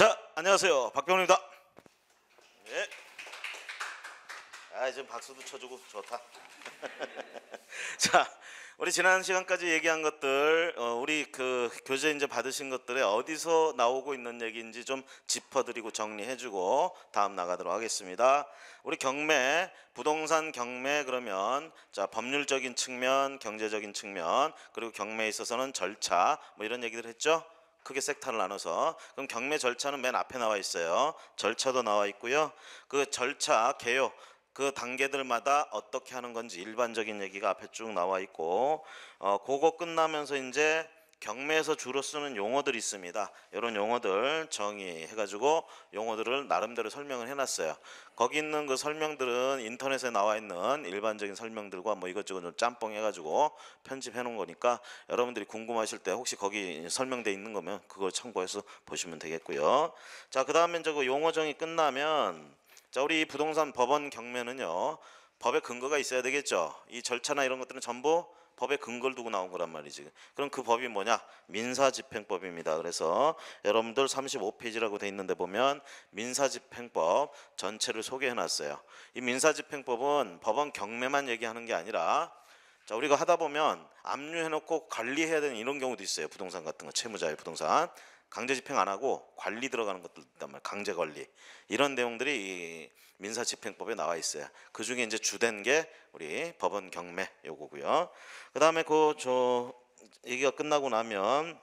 자, 안녕하세요. 박병호입니다. 네. 아, 지금 박수도 쳐주고 좋다. 자, 우리 지난 시간까지 얘기한 것들, 어, 우리 그 교재 이제 받으신 것들에 어디서 나오고 있는 얘기인지 좀 짚어드리고 정리해주고 다음 나가도록 하겠습니다. 우리 경매, 부동산 경매 그러면 자 법률적인 측면, 경제적인 측면, 그리고 경매에 있어서는 절차 뭐 이런 얘기들 했죠. 크게 섹터를 나눠서 그럼 경매 절차는 맨 앞에 나와 있어요. 절차도 나와 있고요. 그 절차 개요 그 단계들마다 어떻게 하는 건지 일반적인 얘기가 앞에 쭉 나와 있고 어 그거 끝나면서 이제 경매에서 주로 쓰는 용어들이 있습니다. 이런 용어들 정의해가지고 용어들을 나름대로 설명을 해놨어요. 거기 있는 그 설명들은 인터넷에 나와 있는 일반적인 설명들과 뭐 이것저것 좀 짬뽕 해가지고 편집해놓은 거니까 여러분들이 궁금하실 때 혹시 거기 설명돼 있는 거면 그걸 참고해서 보시면 되겠고요. 자, 그 다음에 이제 그 용어 정의 끝나면 자, 우리 부동산 법원 경매는요. 법의 근거가 있어야 되겠죠. 이 절차나 이런 것들은 전부 법에 근거를 두고 나온 거란 말이지. 그럼 그 법이 뭐냐? 민사집행법입니다. 그래서 여러분들 35페이지라고 돼 있는데 보면 민사집행법 전체를 소개해 놨어요. 이 민사집행법은 법원 경매만 얘기하는 게 아니라 자, 우리가 하다 보면 압류해 놓고 관리해야 되는 이런 경우도 있어요. 부동산 같은 거, 채무자의 부동산. 강제 집행 안 하고 관리 들어가는 것들 있단 말이에요. 강제 관리. 이런 내용들이 민사집행법에 나와 있어요. 그 중에 이제 주된 게 우리 법원 경매 요거고요. 그다음에 그 저 얘기가 끝나고 나면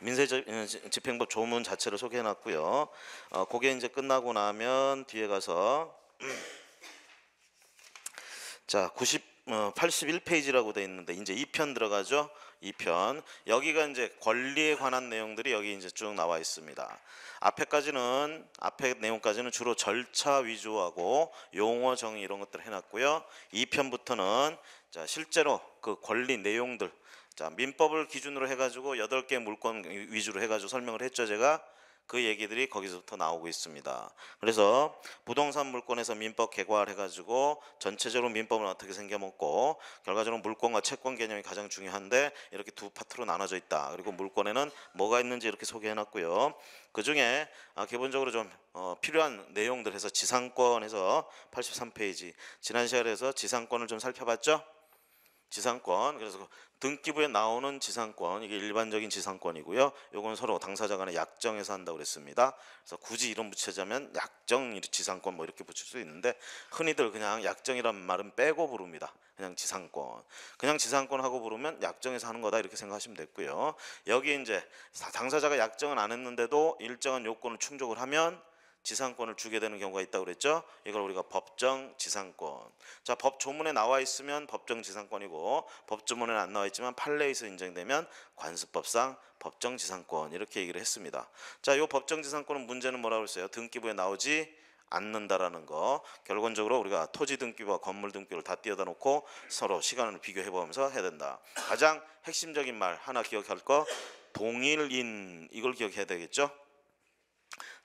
민사집행법 조문 자체를 소개해놨고요. 어, 그게 이제 끝나고 나면 뒤에 가서 자 90, 어, 81페이지라고 돼 있는데 이제 2편 들어가죠. 2편 여기가 이제 권리에 관한 내용들이 여기 이제 쭉 나와 있습니다. 앞에까지는 앞에 내용까지는 주로 절차 위주하고 용어 정의 이런 것들 해놨고요. 2편부터는 자 실제로 그 권리 내용들 자 민법을 기준으로 해가지고 8개 물권 위주로 해가지고 설명을 했죠 제가 그 얘기들이 거기서부터 나오고 있습니다. 그래서 부동산 물권에서 민법 개괄해 가지고 전체적으로 민법은 어떻게 생겨먹고 결과적으로 물권과 채권 개념이 가장 중요한데 이렇게 두 파트로 나눠져 있다. 그리고 물권에는 뭐가 있는지 이렇게 소개해 놨고요. 그중에 아, 기본적으로 좀 어, 필요한 내용들 해서 지상권에서 83페이지 지난 시간에서 지상권을 좀 살펴봤죠? 지상권 그래서 그 등기부에 나오는 지상권 이게 일반적인 지상권이고요. 요건 서로 당사자 간에 약정해서 한다고 그랬습니다. 그래서 굳이 이름 붙여자면 약정 지상권 뭐 이렇게 붙일 수 있는데 흔히들 그냥 약정이란 말은 빼고 부릅니다. 그냥 지상권. 그냥 지상권 하고 부르면 약정에서 하는 거다 이렇게 생각하시면 됐고요. 여기 이제 당사자가 약정은 안 했는데도 일정한 요건을 충족을 하면 지상권을 주게 되는 경우가 있다고 그랬죠. 이걸 우리가 법정 지상권. 자, 법 조문에 나와 있으면 법정 지상권이고 법 조문에 는안 나와 있지만 판례에서 인정되면 관습법상 법정 지상권 이렇게 얘기를 했습니다. 자, 이 법정 지상권은 문제는 뭐라고 했어요? 등기부에 나오지 않는다라는 거 결론적으로 우리가 토지 등기와 부 건물 등기를 다 띄어다 놓고 서로 시간을 비교해 보면서 해야 된다 가장 핵심적인 말 하나 기억할 거 동일인 이걸 기억해야 되겠죠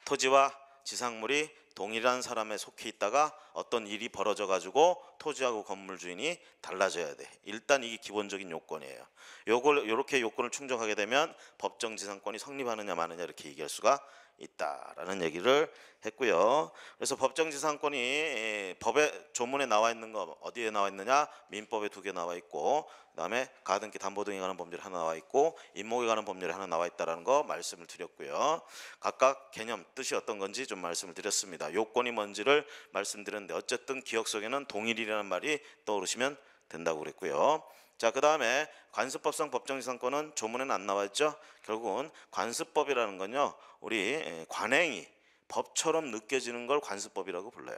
토지와 지상물이 동일한 사람에 속해 있다가 어떤 일이 벌어져 가지고 토지하고 건물 주인이 달라져야 돼. 일단 이게 기본적인 요건이에요. 요걸 요렇게 요건을 충족하게 되면 법정 지상권이 성립하느냐 마느냐 이렇게 얘기할 수가 있다라는 얘기를 했고요. 그래서 법정지상권이 법의 조문에 나와 있는 거 어디에 나와 있느냐? 민법에 두 개 나와 있고 그다음에 가등기 담보 등에 관한 법률이 하나 나와 있고 임목에 관한 법률이 하나 나와 있다라는 거 말씀을 드렸고요. 각각 개념 뜻이 어떤 건지 좀 말씀을 드렸습니다. 요건이 뭔지를 말씀드렸는데 어쨌든 기억 속에는 동일이라는 말이 떠오르시면 된다고 그랬고요. 자, 그 다음에 관습법상 법정지상권은 조문에는 안 나왔죠. 결국은 관습법이라는 건요, 우리 예, 관행이 법처럼 느껴지는 걸 관습법이라고 불러요.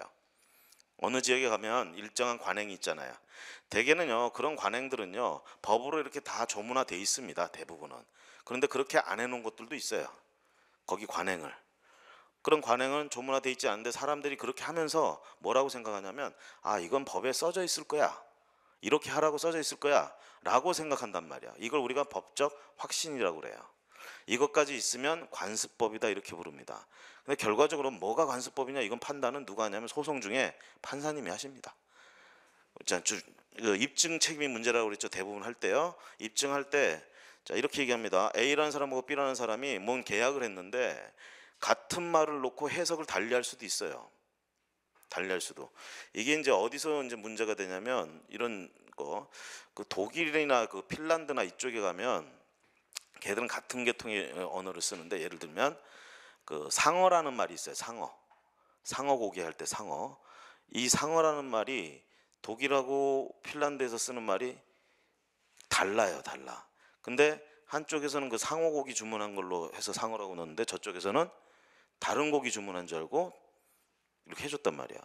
어느 지역에 가면 일정한 관행이 있잖아요. 대개는요, 그런 관행들은요, 법으로 이렇게 다 조문화돼 있습니다. 대부분은. 그런데 그렇게 안 해놓은 것들도 있어요. 거기 관행을. 그런 관행은 조문화돼 있지 않은데 사람들이 그렇게 하면서 뭐라고 생각하냐면, 아, 이건 법에 써져 있을 거야. 이렇게 하라고 써져 있을 거야. 라고 생각한단 말이야. 이걸 우리가 법적 확신이라고 그래요. 이것까지 있으면 관습법이다 이렇게 부릅니다. 근데 결과적으로 뭐가 관습법이냐 이건 판단은 누가 하냐면 소송 중에 판사님이 하십니다. 자, 주, 그 입증 책임이 문제라고 그랬죠. 대부분 할 때요. 입증할 때 자, 이렇게 얘기합니다. A라는 사람하고 B라는 사람이 뭔 계약을 했는데 같은 말을 놓고 해석을 달리 할 수도 있어요. 달리할 수도. 이게 이제 어디서 이제 문제가 되냐면 이런 거, 그 독일이나 그 핀란드나 이쪽에 가면 걔들은 같은 계통의 언어를 쓰는데 예를 들면 그 상어라는 말이 있어요. 상어. 상어 고기 할 때 상어. 이 상어라는 말이 독일하고 핀란드에서 쓰는 말이 달라요, 달라. 근데 한쪽에서는 그 상어 고기 주문한 걸로 해서 상어라고 넣는데 저쪽에서는 다른 고기 주문한 줄 알고 이렇게 해줬단 말이야.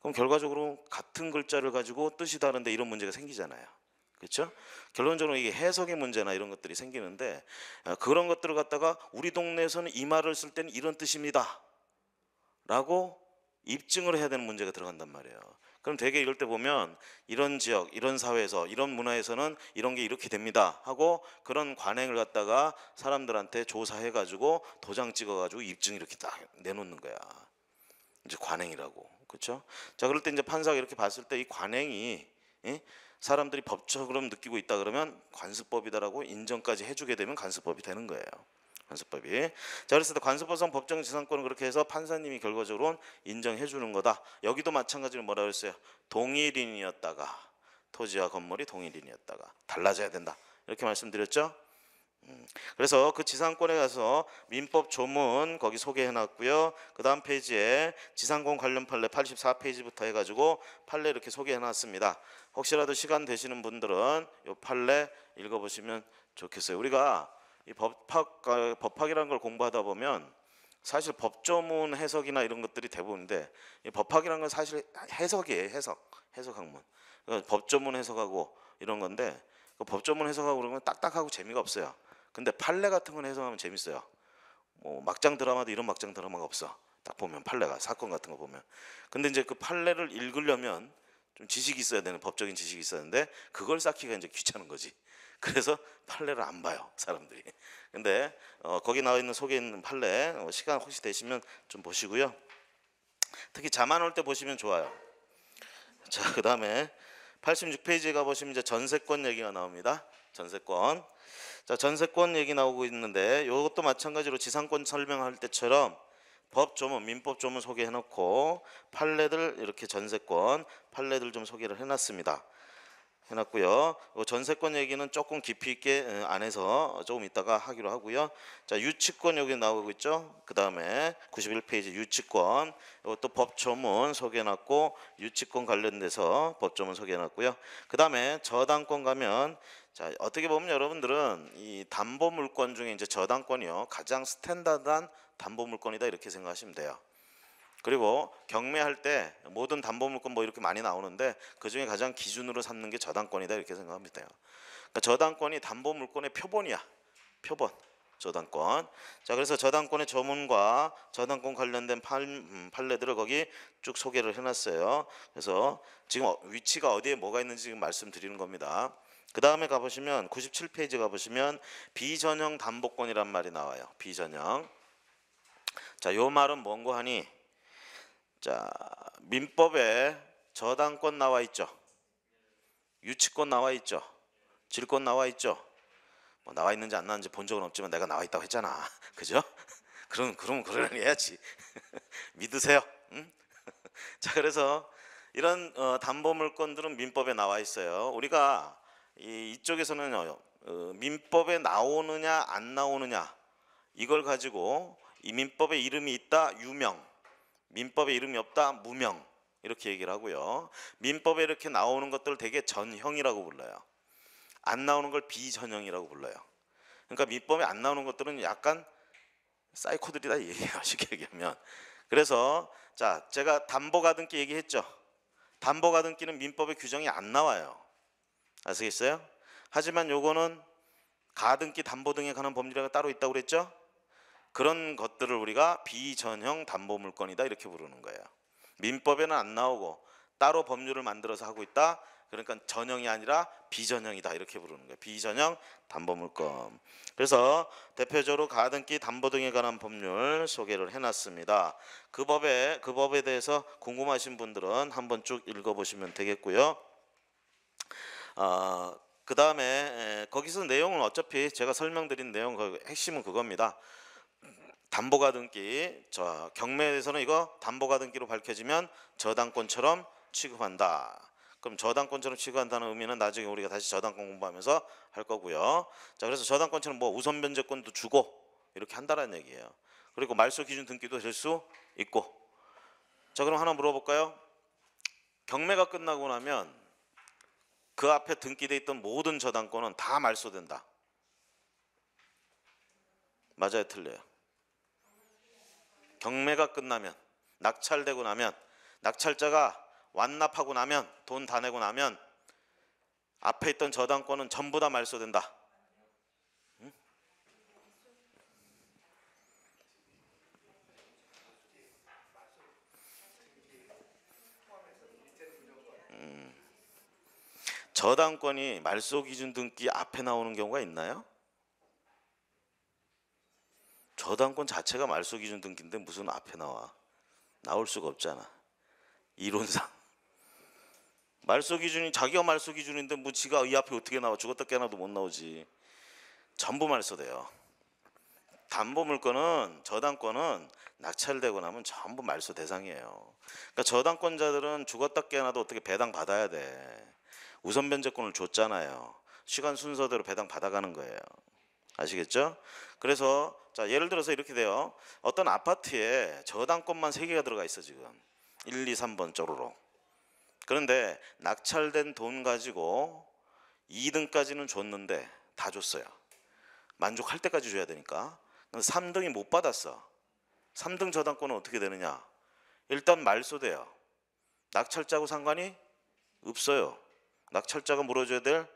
그럼 결과적으로 같은 글자를 가지고 뜻이 다른데 이런 문제가 생기잖아요. 그렇죠? 결론적으로 이게 해석의 문제나 이런 것들이 생기는데 아, 그런 것들을 갖다가 우리 동네에서는 이 말을 쓸 때는 이런 뜻입니다. 라고 입증을 해야 되는 문제가 들어간단 말이에요. 그럼 되게 이럴 때 보면 이런 지역, 이런 사회에서, 이런 문화에서는 이런 게 이렇게 됩니다 하고 그런 관행을 갖다가 사람들한테 조사해가지고 도장 찍어가지고 입증 이렇게 딱 내놓는 거야. 이제 관행이라고 그렇죠? 자 그럴 때 이제 판사가 이렇게 봤을 때 이 관행이 예? 사람들이 법적으로 느끼고 있다 그러면 관습법이다라고 인정까지 해주게 되면 관습법이 되는 거예요. 관습법이. 자 그래서 관습법상 법정 지상권을 그렇게 해서 판사님이 결과적으로 인정해 주는 거다. 여기도 마찬가지로 뭐라 그랬어요? 동일인이었다가 토지와 건물이 동일인이었다가 달라져야 된다. 이렇게 말씀드렸죠? 그래서 그 지상권에 가서 민법 조문 거기 소개해놨고요. 그 다음 페이지에 지상권 관련 판례 84페이지부터 해가지고 판례 이렇게 소개해놨습니다. 혹시라도 시간 되시는 분들은 이 판례 읽어보시면 좋겠어요. 우리가 이 법학, 어, 법학이라는 걸 공부하다 보면 사실 법조문 해석이나 이런 것들이 대부분인데 이 법학이라는 건 사실 해석이에요. 해석, 해석 학문. 그러니까 법조문 해석하고 이런 건데 그 법조문 해석하고 그러면 딱딱하고 재미가 없어요. 근데 판례 같은 건 해석하면 재밌어요. 뭐 막장 드라마도 이런 막장 드라마가 없어. 딱 보면 판례가 사건 같은 거 보면. 근데 이제 그 판례를 읽으려면 좀 지식이 있어야 되는 법적인 지식이 있었는데 그걸 쌓기가 이제 귀찮은 거지. 그래서 판례를 안 봐요 사람들이. 근데 어, 거기 나와 있는 속에 있는 판례 어, 시간 혹시 되시면 좀 보시고요. 특히 자만 올 때 보시면 좋아요. 자 그다음에 86페이지에 가보시면 이제 전세권 얘기가 나옵니다. 전세권. 자, 전세권 얘기 나오고 있는데 이것도 마찬가지로 지상권 설명할 때처럼 법 조문, 민법 조문 소개해놓고 판례들 이렇게 전세권 판례들 좀 소개를 해놨습니다. 해놨고요. 그 전세권 얘기는 조금 깊이 있게 어, 안에서 조금 이따가 하기로 하고요. 자 유치권 여기 나오고 있죠. 그 다음에 91페이지 유치권 이것도 법조문 소개해놨고 유치권 관련돼서 법조문 소개해놨고요. 그 다음에 저당권 가면 자, 어떻게 보면 여러분들은 이 담보 물권 중에 이제 저당권이요. 가장 스탠다드한 담보 물권이다 이렇게 생각하시면 돼요. 그리고 경매할 때 모든 담보 물권뭐 이렇게 많이 나오는데 그중에 가장 기준으로 삼는 게 저당권이다 이렇게 생각합니다 그러니까 저당권이 담보 물권의 표본이야. 표본. 저당권. 자, 그래서 저당권의 저문과 저당권 관련된 팔, 음, 판례들을 거기 쭉 소개를 해놨어요. 그래서 지금 어, 위치가 어디에 뭐가 있는지 지금 말씀드리는 겁니다. 그 다음에 가보시면 97페이지 가보시면 비전형 담보권이란 말이 나와요. 비전형. 자, 요 말은 뭔고 하니? 자, 민법에 저당권 나와 있죠. 유치권 나와 있죠. 질권 나와 있죠. 뭐 나와 있는지 안 나왔는지 본 적은 없지만 내가 나와 있다고 했잖아. 그죠? 그럼 그러면 그러려니 해야지. 믿으세요. 응? 자, 그래서 이런 어, 담보물건들은 민법에 나와 있어요. 우리가 이, 쪽에서는 어, 어, 민법에 나오느냐 안 나오느냐 이걸 가지고 이 민법에 이름이 있다 유명, 민법에 이름이 없다 무명 이렇게 얘기를 하고요. 민법에 이렇게 나오는 것들 을 되게 전형이라고 불러요. 안 나오는 걸 비전형이라고 불러요. 그러니까 민법에 안 나오는 것들은 약간 사이코들이다 얘기해요. 게 얘기하면. 그래서 자 제가 담보가등기 얘기했죠. 담보가등기는 민법의 규정이 안 나와요. 아시겠어요? 하지만 요거는 가등기 담보등에 관한 법률에 따로 있다고 그랬죠? 그런 것들을 우리가 비전형 담보물건이다 이렇게 부르는 거예요. 민법에는 안 나오고 따로 법률을 만들어서 하고 있다. 그러니까 전형이 아니라 비전형이다 이렇게 부르는 거예요. 비전형 담보물건. 그래서 대표적으로 가등기 담보 등에 관한 법률 소개를 해놨습니다. 그 법에 그 법에 대해서 궁금하신 분들은 한번 쭉 읽어보시면 되겠고요. 어, 그 다음에 거기서 내용은 어차피 제가 설명드린 내용 그 핵심은 그겁니다. 담보가등기, 저 경매에서는 이거 담보가등기로 밝혀지면 저당권처럼 취급한다. 그럼 저당권처럼 취급한다는 의미는 나중에 우리가 다시 저당권 공부하면서 할 거고요. 자, 그래서 저당권처럼 뭐 우선 변제권도 주고 이렇게 한다라는 얘기예요. 그리고 말소 기준 등기도 될 수 있고. 자, 그럼 하나 물어볼까요? 경매가 끝나고 나면 그 앞에 등기돼 있던 모든 저당권은 다 말소된다. 맞아요, 틀려요. 경매가 끝나면 낙찰되고 나면 낙찰자가 완납하고 나면 돈 다 내고 나면 앞에 있던 저당권은 전부 다 말소된다. 저당권이 말소 기준 등기 앞에 나오는 경우가 있나요? 저당권 자체가 말소 기준 등기인데 무슨 앞에 나와? 나올 수가 없잖아. 이론상. 말소 기준이 자기가 말소 기준인데 뭐 지가 이 앞에 어떻게 나와? 죽었다 깨나도 못 나오지. 전부 말소돼요. 담보 물건은 저당권은 낙찰되고 나면 전부 말소 대상이에요. 그러니까 저당권자들은 죽었다 깨어나도 어떻게 배당 받아야 돼. 우선 변제권을 줬잖아요. 시간 순서대로 배당 받아가는 거예요. 아시겠죠? 그래서 자 예를 들어서 이렇게 돼요. 어떤 아파트에 저당권만 3개가 들어가 있어 지금. 1, 2, 3번 쪼로로. 그런데 낙찰된 돈 가지고 2등까지는 줬는데 다 줬어요. 만족할 때까지 줘야 되니까. 3등이 못 받았어. 3등 저당권은 어떻게 되느냐? 일단 말소돼요. 낙찰자고 상관이 없어요. 낙찰자가 물어줘야 될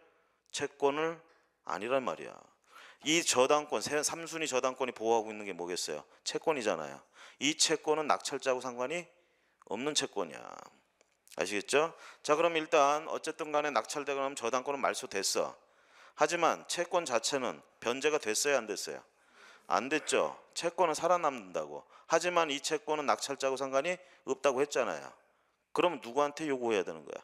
채권을 아니란 말이야. 이 저당권, 삼순위 저당권이 보호하고 있는 게 뭐겠어요? 채권이잖아요. 이 채권은 낙찰자하고 상관이 없는 채권이야. 아시겠죠? 자, 그럼 일단 어쨌든 간에 낙찰되고 나면 저당권은 말소됐어. 하지만 채권 자체는 변제가 됐어요, 안 됐어요? 안 됐죠. 채권은 살아남는다고. 하지만 이 채권은 낙찰자하고 상관이 없다고 했잖아요. 그럼 누구한테 요구해야 되는 거야?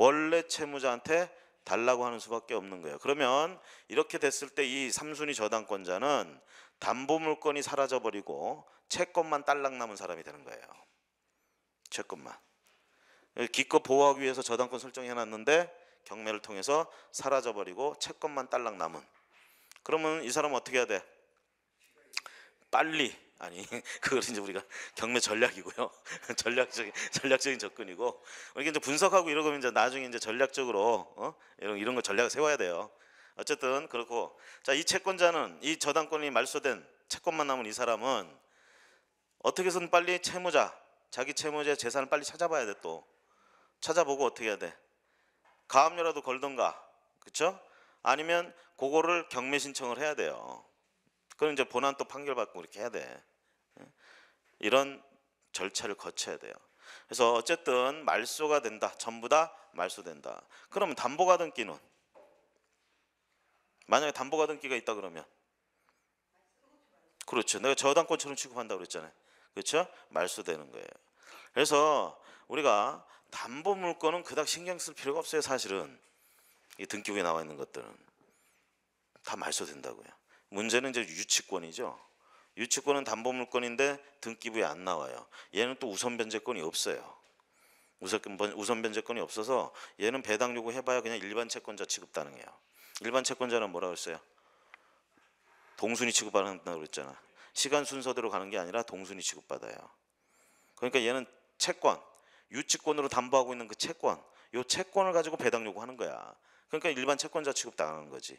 원래 채무자한테 달라고 하는 수밖에 없는 거예요. 그러면 이렇게 됐을 때이 삼순위 저당권자는 담보 물건이 사라져 버리고 채권만 딸랑 남은 사람이 되는 거예요. 채권만. 기껏 보호하기 위해서 저당권 설정해 놨는데 경매를 통해서 사라져 버리고 채권만 딸랑 남은. 그러면 이 사람 어떻게 해야 돼? 빨리 아니 그걸 이제 우리가 경매 전략이고요. 전략적인 전략적인 접근이고 이게 이제 분석하고 이러고 이제 나중에 이제 전략적으로 어? 이런 이런 거 전략을 세워야 돼요. 어쨌든 그렇고 자 이 채권자는 이 저당권이 말소된 채권만 남은 이 사람은 어떻게든 빨리 채무자 자기 채무자의 재산을 빨리 찾아봐야 돼 또 찾아보고 어떻게 해야 돼 가압류라도 걸던가 그렇죠? 아니면 그거를 경매 신청을 해야 돼요. 그럼 이제 본안 또 판결받고 이렇게 해야 돼. 예? 이런 절차를 거쳐야 돼요. 그래서 어쨌든 말소가 된다. 전부 다 말소된다. 그러면 담보가등기는 만약에 담보가등기가 있다 그러면 그렇죠. 내가 저당권처럼 취급한다 그랬잖아요. 그렇죠? 말소되는 거예요. 그래서 우리가 담보 물건은 그닥 신경 쓸 필요가 없어요. 사실은 이 등기부에 나와 있는 것들은 다 말소된다고요. 문제는 이제 유치권이죠. 유치권은 담보물권인데 등기부에 안 나와요. 얘는 또 우선 변제권이 없어요. 그 우선 변제권이 없어서 얘는 배당 요구 해봐야 그냥 일반 채권자 취급가능해요. 일반 채권자는 뭐라 그랬어요? 동순위 취급받는다고 그랬잖아. 시간 순서대로 가는 게 아니라 동순위 취급받아요. 그러니까 얘는 채권, 유치권으로 담보하고 있는 그 채권, 요 채권을 가지고 배당 요구하는 거야. 그러니까 일반 채권자 취급당하는 거지.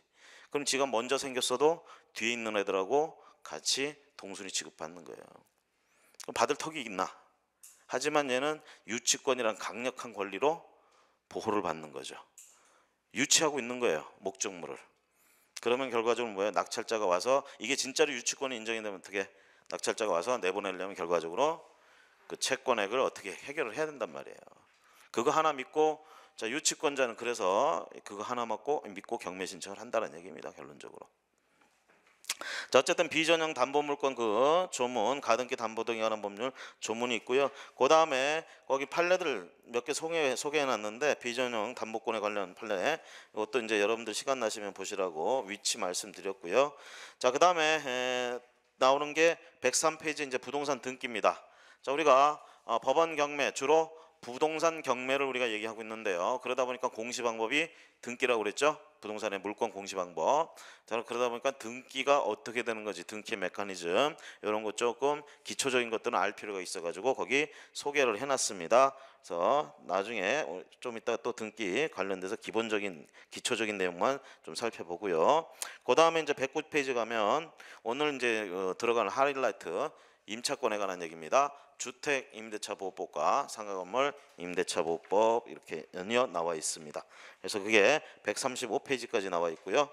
그럼 지가 먼저 생겼어도 뒤에 있는 애들하고 같이 동순이 취급받는 거예요. 그럼 받을 턱이 있나? 하지만 얘는 유치권이란 강력한 권리로 보호를 받는 거죠. 유치하고 있는 거예요. 목적물을. 그러면 결과적으로 뭐예요? 낙찰자가 와서 이게 진짜로 유치권이 인정이 되면 어떻게 낙찰자가 와서 내보내려면 결과적으로 그 채권액을 어떻게 해결을 해야 된단 말이에요. 그거 하나 믿고 자, 유치권자는 그래서 그거 하나 맞고 믿고 경매 신청을 한다는 얘기입니다. 결론적으로. 자, 어쨌든 비전형 담보물권 그 조문 가등기 담보 등에 관한 법률 조문이 있고요. 그 다음에 거기 판례들 몇 개 소개 소개해 놨는데 비전형 담보권에 관련 판례 이것도 이제 여러분들 시간 나시면 보시라고 위치 말씀드렸고요. 자, 그 다음에 나오는 게 103페이지 이제 부동산 등기입니다. 자, 우리가 어, 법원 경매 주로 부동산 경매를 우리가 얘기하고 있는데요. 그러다 보니까 공시 방법이 등기라고 그랬죠. 부동산의 물권 공시 방법. 자, 그러다 보니까 등기가 어떻게 되는 거지? 등기 메커니즘 이런 것 조금 기초적인 것들은 알 필요가 있어가지고 거기 소개를 해놨습니다. 그래서 나중에 좀 이따 또 등기 관련돼서 기본적인 기초적인 내용만 좀 살펴보고요. 그 다음에 이제 109페이지 가면 오늘 이제 어, 들어가는 하이라이트 임차권에 관한 얘기입니다. 주택 임대차 보호법과 상가 건물 임대차 보호법 이렇게 연이어 나와 있습니다. 그래서 그게 135페이지까지 나와 있고요.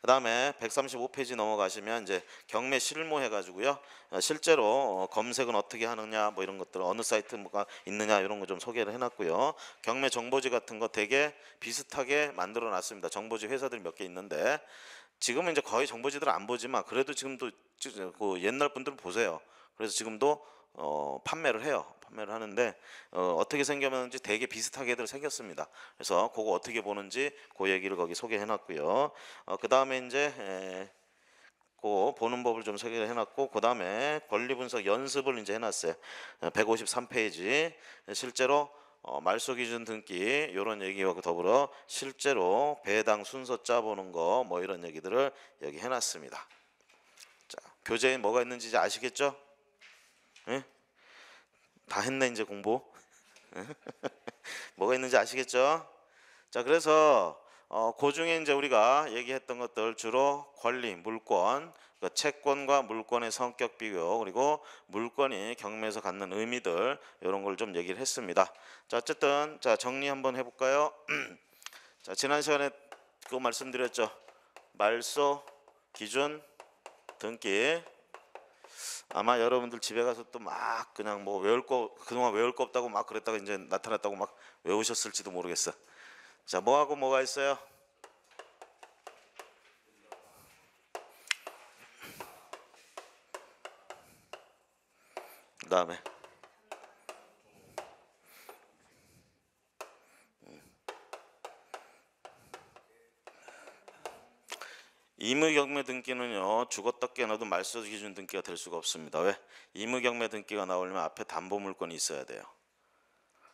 그 다음에 135페이지 넘어가시면 이제 경매 실무 해가지고요. 어, 실제로 어, 검색은 어떻게 하느냐 뭐 이런 것들 어느 사이트가 있느냐 이런 거 좀 소개를 해놨고요. 경매 정보지 같은 거 되게 비슷하게 만들어 놨습니다. 정보지 회사들 몇 개 있는데 지금은 이제 거의 정보지들 안 보지만 그래도 지금도 그 옛날 분들 은 보세요. 그래서 지금도 어, 판매를 해요. 판매를 하는데 어, 떻게 생겼는지 되게 비슷하게들 생겼습니다. 그래서 그거 어떻게 보는지 그 얘기를 거기 소개해놨고요. 어, 그 다음에 이제 그 보는 법을 좀소개 해놨고 그 다음에 권리 분석 연습을 이제 해놨어요. 153페이지 어, 실제로 어, 말소 기준 등기 이런 얘기와 그 더불어 실제로 배당 순서 짜보는 거 뭐 이런 얘기들을 여기 해놨습니다. 자, 교재에 뭐가 있는지 이제 아시겠죠? 예? 다 했네 이제 공부. 예? 뭐가 있는지 아시겠죠? 자, 그래서 어, 그 중에 이제 우리가 얘기했던 것들 주로 권리, 물권, 그 채권과 물권의 성격 비교 그리고 물권이 경매에서 갖는 의미들 이런 걸 좀 얘기를 했습니다. 자 어쨌든 자 정리 한번 해볼까요? 자 지난 시간에 그 말씀드렸죠. 말소 기준 등기 아마 여러분들 집에 가서 또 막 그냥 뭐 외울 거 그동안 외울 거 없다고 막 그랬다가 이제 나타났다고 막 외우셨을지도 모르겠어. 자, 뭐하고 뭐가 있어요? 그 다음에 임의경매 등기는요 죽었다 깨어나도 말소 기준 등기가 될 수가 없습니다 왜? 임의경매 등기가 나오려면 앞에 담보물건이 있어야 돼요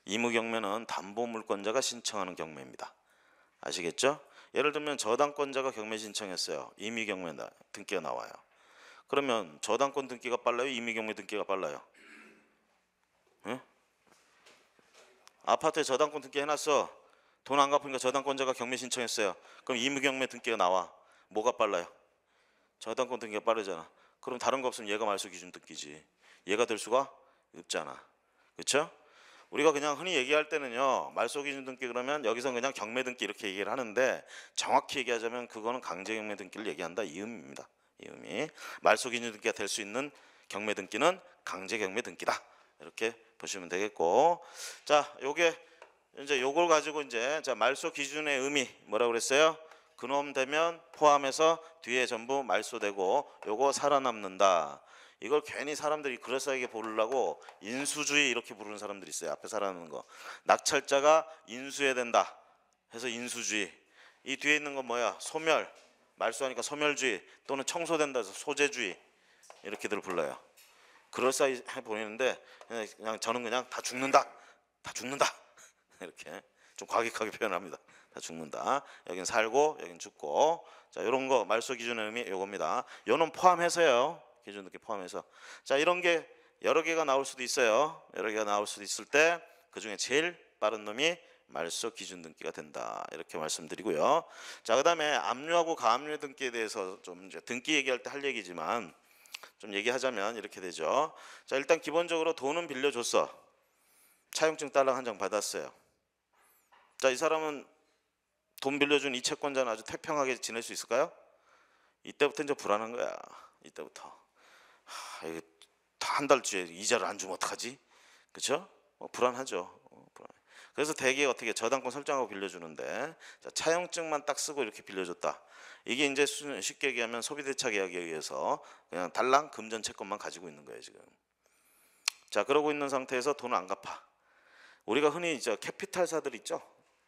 임의 경매는 담보 물권자가 신청하는 경매입니다. 아시겠죠? 예를 들면 저당권자가 경매 신청했어요. 임의 경매 등기가 나와요. 그러면 저당권 등기가 빨라요? 임의 경매 등기가 빨라요? 네? 아파트에 저당권 등기 해놨어. 돈 안 갚으니까 저당권자가 경매 신청했어요. 그럼 임의 경매 등기가 나와. 뭐가 빨라요? 저당권 등기가 빠르잖아. 그럼 다른 거 없으면 얘가 말소 기준 등기지. 얘가 될 수가 없잖아. 그렇죠? 우리가 그냥 흔히 얘기할 때는요 말소기준 등기 그러면 여기서 그냥 경매 등기 이렇게 얘기를 하는데 정확히 얘기하자면 그거는 강제경매 등기를 얘기한다 이의미입니다이 의미 말소기준 등기가 될 수 있는 경매 등기는 강제경매 등기다 이렇게 보시면 되겠고 자 요게 이제 요걸 가지고 이제 자 말소 기준의 의미 뭐라고 그랬어요? 근원 되면 포함해서 뒤에 전부 말소되고 요거 살아남는다. 이걸 괜히 사람들이 그럴싸하게 보려고 인수주의 이렇게 부르는 사람들이 있어요. 앞에 사라는 거. 낙찰자가 인수해야 된다. 해서 인수주의. 이 뒤에 있는 건 뭐야? 소멸. 말소하니까 소멸주의 또는 청소된다 해서 소재주의. 이렇게들 불러요. 그럴싸해 보이는데 그냥 저는 그냥 다 죽는다. 다 죽는다. 이렇게 좀 과격하게 표현합니다. 다 죽는다. 여긴 살고 여긴 죽고. 자, 요런 거 말소 기준의 의미 요겁니다. 요놈 포함해서요. 기준 등급 포함해서 자 이런 게 여러 개가 나올 수도 있어요. 여러 개가 나올 수도 있을 때그 중에 제일 빠른 놈이 말소 기준 등기가 된다 이렇게 말씀드리고요. 자 그다음에 압류하고 가압류 등기에 대해서 좀 이제 등기 얘기할 때 할 얘기지만 좀 얘기하자면 이렇게 되죠. 자 일단 기본적으로 돈은 빌려줬어. 차용증 딸랑 한장 받았어요. 자 이 사람은 돈 빌려준 이 채권자는 아주 태평하게 지낼 수 있을까요? 이때부터 이제 불안한 거야. 이때부터. 하, 이게 한 달째 이자를 안 주면 어떡하지? 그렇죠? 어, 불안하죠. 어, 그래서 대개 어떻게 저당권 설정하고 빌려주는데 자, 차용증만 딱 쓰고 이렇게 빌려줬다. 이게 이제 쉽게 얘기하면 소비대차 계약에 의해서 그냥 달랑 금전 채권만 가지고 있는 거예요 지금. 자 그러고 있는 상태에서 돈을 안 갚아. 우리가 흔히 이제 캐피탈사들 있죠.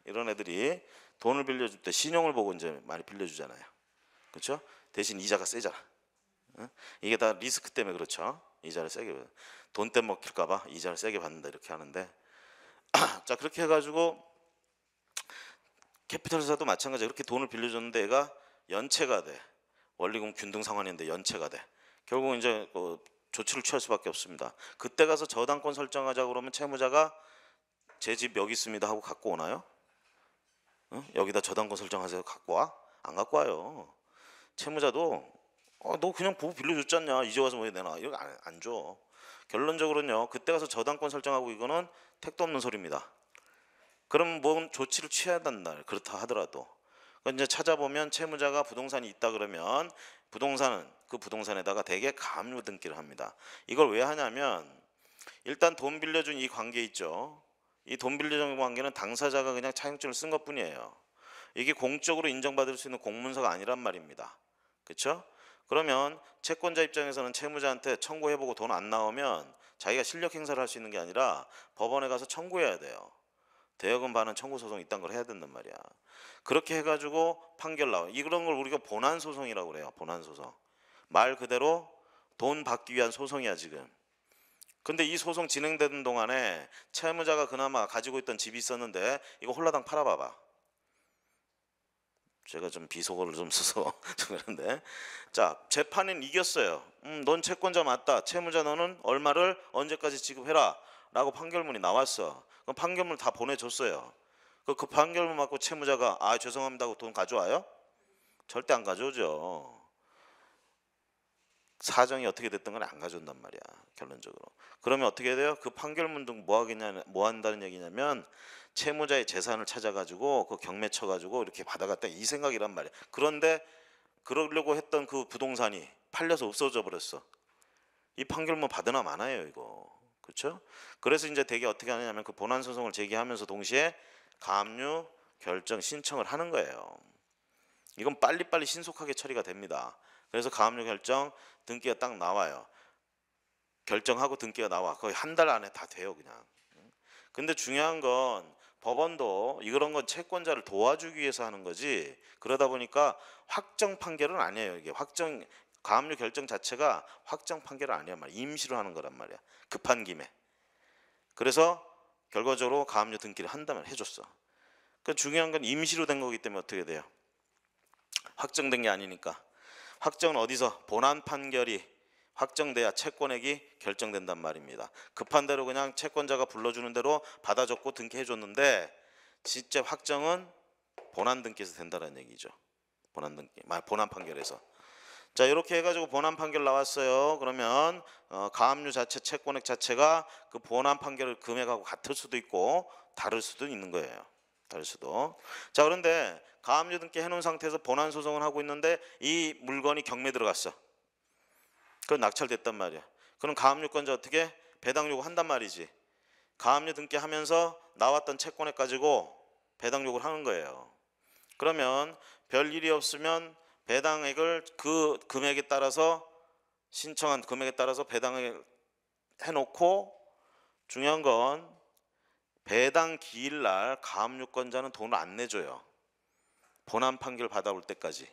이런 애들이 돈을 빌려줄 때 신용을 보고 이제 많이 빌려주잖아요. 그렇죠? 대신 이자가 세잖아. 이게 다 리스크 때문에 그렇죠. 이자를 세게 돈 때문에 먹힐까봐 이자를 세게 받는다 이렇게 하는데 자 그렇게 해가지고 캐피털사도 마찬가지 그렇게 돈을 빌려줬는데 얘가 연체가 돼 원리금 균등 상환인데 연체가 돼 결국 이제 그 조치를 취할 수밖에 없습니다. 그때 가서 저당권 설정하자 그러면 채무자가 제 집 여기 있습니다 하고 갖고 오나요? 응? 여기다 저당권 설정하세요 갖고 와? 안 갖고 와요. 채무자도 어, 너 그냥 보고 빌려줬잖냐. 이제 와서 왜 뭐 내놔. 이거 안, 안 줘. 결론적으로는요. 그때 가서 저당권 설정하고 이거는 택도 없는 소리입니다. 그럼 뭔 조치를 취해야 된다. 그렇다 하더라도. 이제 찾아보면 채무자가 부동산이 있다 그러면 부동산은 그 부동산에다가 대개 감압류 등기를 합니다. 이걸 왜 하냐면 일단 돈 빌려준 이 관계 있죠. 이 돈 빌려준 관계는 당사자가 그냥 차용증을 쓴 것뿐이에요. 이게 공적으로 인정받을 수 있는 공문서가 아니란 말입니다. 그렇죠? 그러면 채권자 입장에서는 채무자한테 청구해보고 돈 안 나오면 자기가 실력 행사를 할 수 있는 게 아니라 법원에 가서 청구해야 돼요. 대여금 반은 청구 소송 이딴 걸 해야 된단 말이야. 그렇게 해가지고 판결 나와. 이 그런 걸 우리가 본안 소송이라고 그래요. 본안 소송. 말 그대로 돈 받기 위한 소송이야 지금. 근데 이 소송 진행되는 동안에 채무자가 그나마 가지고 있던 집이 있었는데 이거 홀라당 팔아봐봐. 제가 좀 비속어를 좀 써서 좀 그런데 자 재판인 이겼어요. 음, 넌 채권자 맞다. 채무자 너는 얼마를 언제까지 지급해라라고 판결문이 나왔어. 그럼 판결문 을다 보내줬어요. 그, 그 판결문 맞고 채무자가 아 죄송합니다고 돈 가져와요? 절대 안 가져오죠. 사정이 어떻게 됐던 걸안 가져온단 말이야 결론적으로 그러면 어떻게 돼요 그 판결문 등 뭐 하겠냐 뭐 한다는 얘기냐면 채무자의 재산을 찾아가지고 그 경매 쳐가지고 이렇게 받아갔다 이 생각이란 말이야 그런데 그러려고 했던 그 부동산이 팔려서 없어져 버렸어 이 판결문 받으나 많아요 이거 그렇죠 그래서 이제 대개 어떻게 하느냐면 그 본안 소송을 제기하면서 동시에 감류 결정 신청을 하는 거예요 이건 빨리빨리 신속하게 처리가 됩니다 그래서 가압류 결정 등기가 딱 나와요. 결정하고 등기가 나와. 거의 한 달 안에 다 돼요, 그냥. 근데 중요한 건 법원도 이런 건 채권자를 도와주기 위해서 하는 거지. 그러다 보니까 확정 판결은 아니에요. 이게 확정 가압류 결정 자체가 확정 판결은 아니야 말이야. 임시로 하는 거란 말이야. 급한 김에. 그래서 결과적으로 가압류 등기를 한다면 해줬어. 그 중요한 건 임시로 된 거기 때문에 어떻게 돼요? 확정된 게 아니니까. 확정은 어디서 본안 판결이 확정돼야 채권액이 결정된단 말입니다. 급한 대로 그냥 채권자가 불러주는 대로 받아 적고 등기해 줬는데 진짜 확정은 본안 등기에서 된다는 얘기죠. 본안 등기, 본안 판결에서. 자 이렇게 해가지고 본안 판결 나왔어요. 그러면 어, 가압류 자체 채권액 자체가 그 본안 판결 금액하고 같을 수도 있고 다를 수도 있는 거예요. 다 달수도. 자 그런데 가압류 등기 해놓은 상태에서 본안 소송을 하고 있는데 이 물건이 경매 들어갔어. 그 낙찰됐단 말이야. 그럼 가압류권자 어떻게 배당 요구 한단 말이지. 가압류 등기 하면서 나왔던 채권에 가지고 배당 요구를 하는 거예요. 그러면 별 일이 없으면 배당액을 그 금액에 따라서 신청한 금액에 따라서 배당을 해놓고 중요한 건 배당 기일 날 가압 요권자는 돈을 안 내줘요. 본안 판결 받아올 때까지.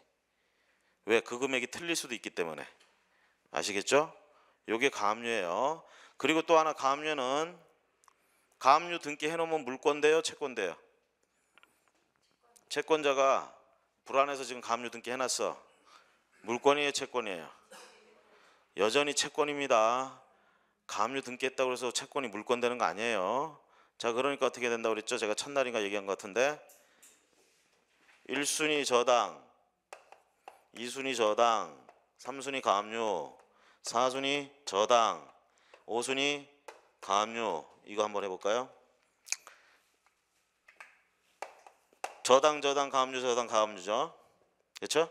왜? 그 금액이 틀릴 수도 있기 때문에. 아시겠죠? 요게 가압류예요. 그리고 또 하나 가압류는 가압류 등기 해놓으면 물건데요, 채권데요. 채권자가 불안해서 지금 가압류 등기 해놨어. 물건이에요, 채권이에요. 여전히 채권입니다. 가압류 등기했다고 해서 채권이 물건 되는 거 아니에요. 자 그러니까 어떻게 된다고 그랬죠? 제가 첫날인가 얘기한 것 같은데 1순위 저당 2순위 저당 3순위 가압류 4순위 저당 5순위 가압류 이거 한번 해볼까요? 저당 저당 가압류 저당 가압류죠. 그렇죠?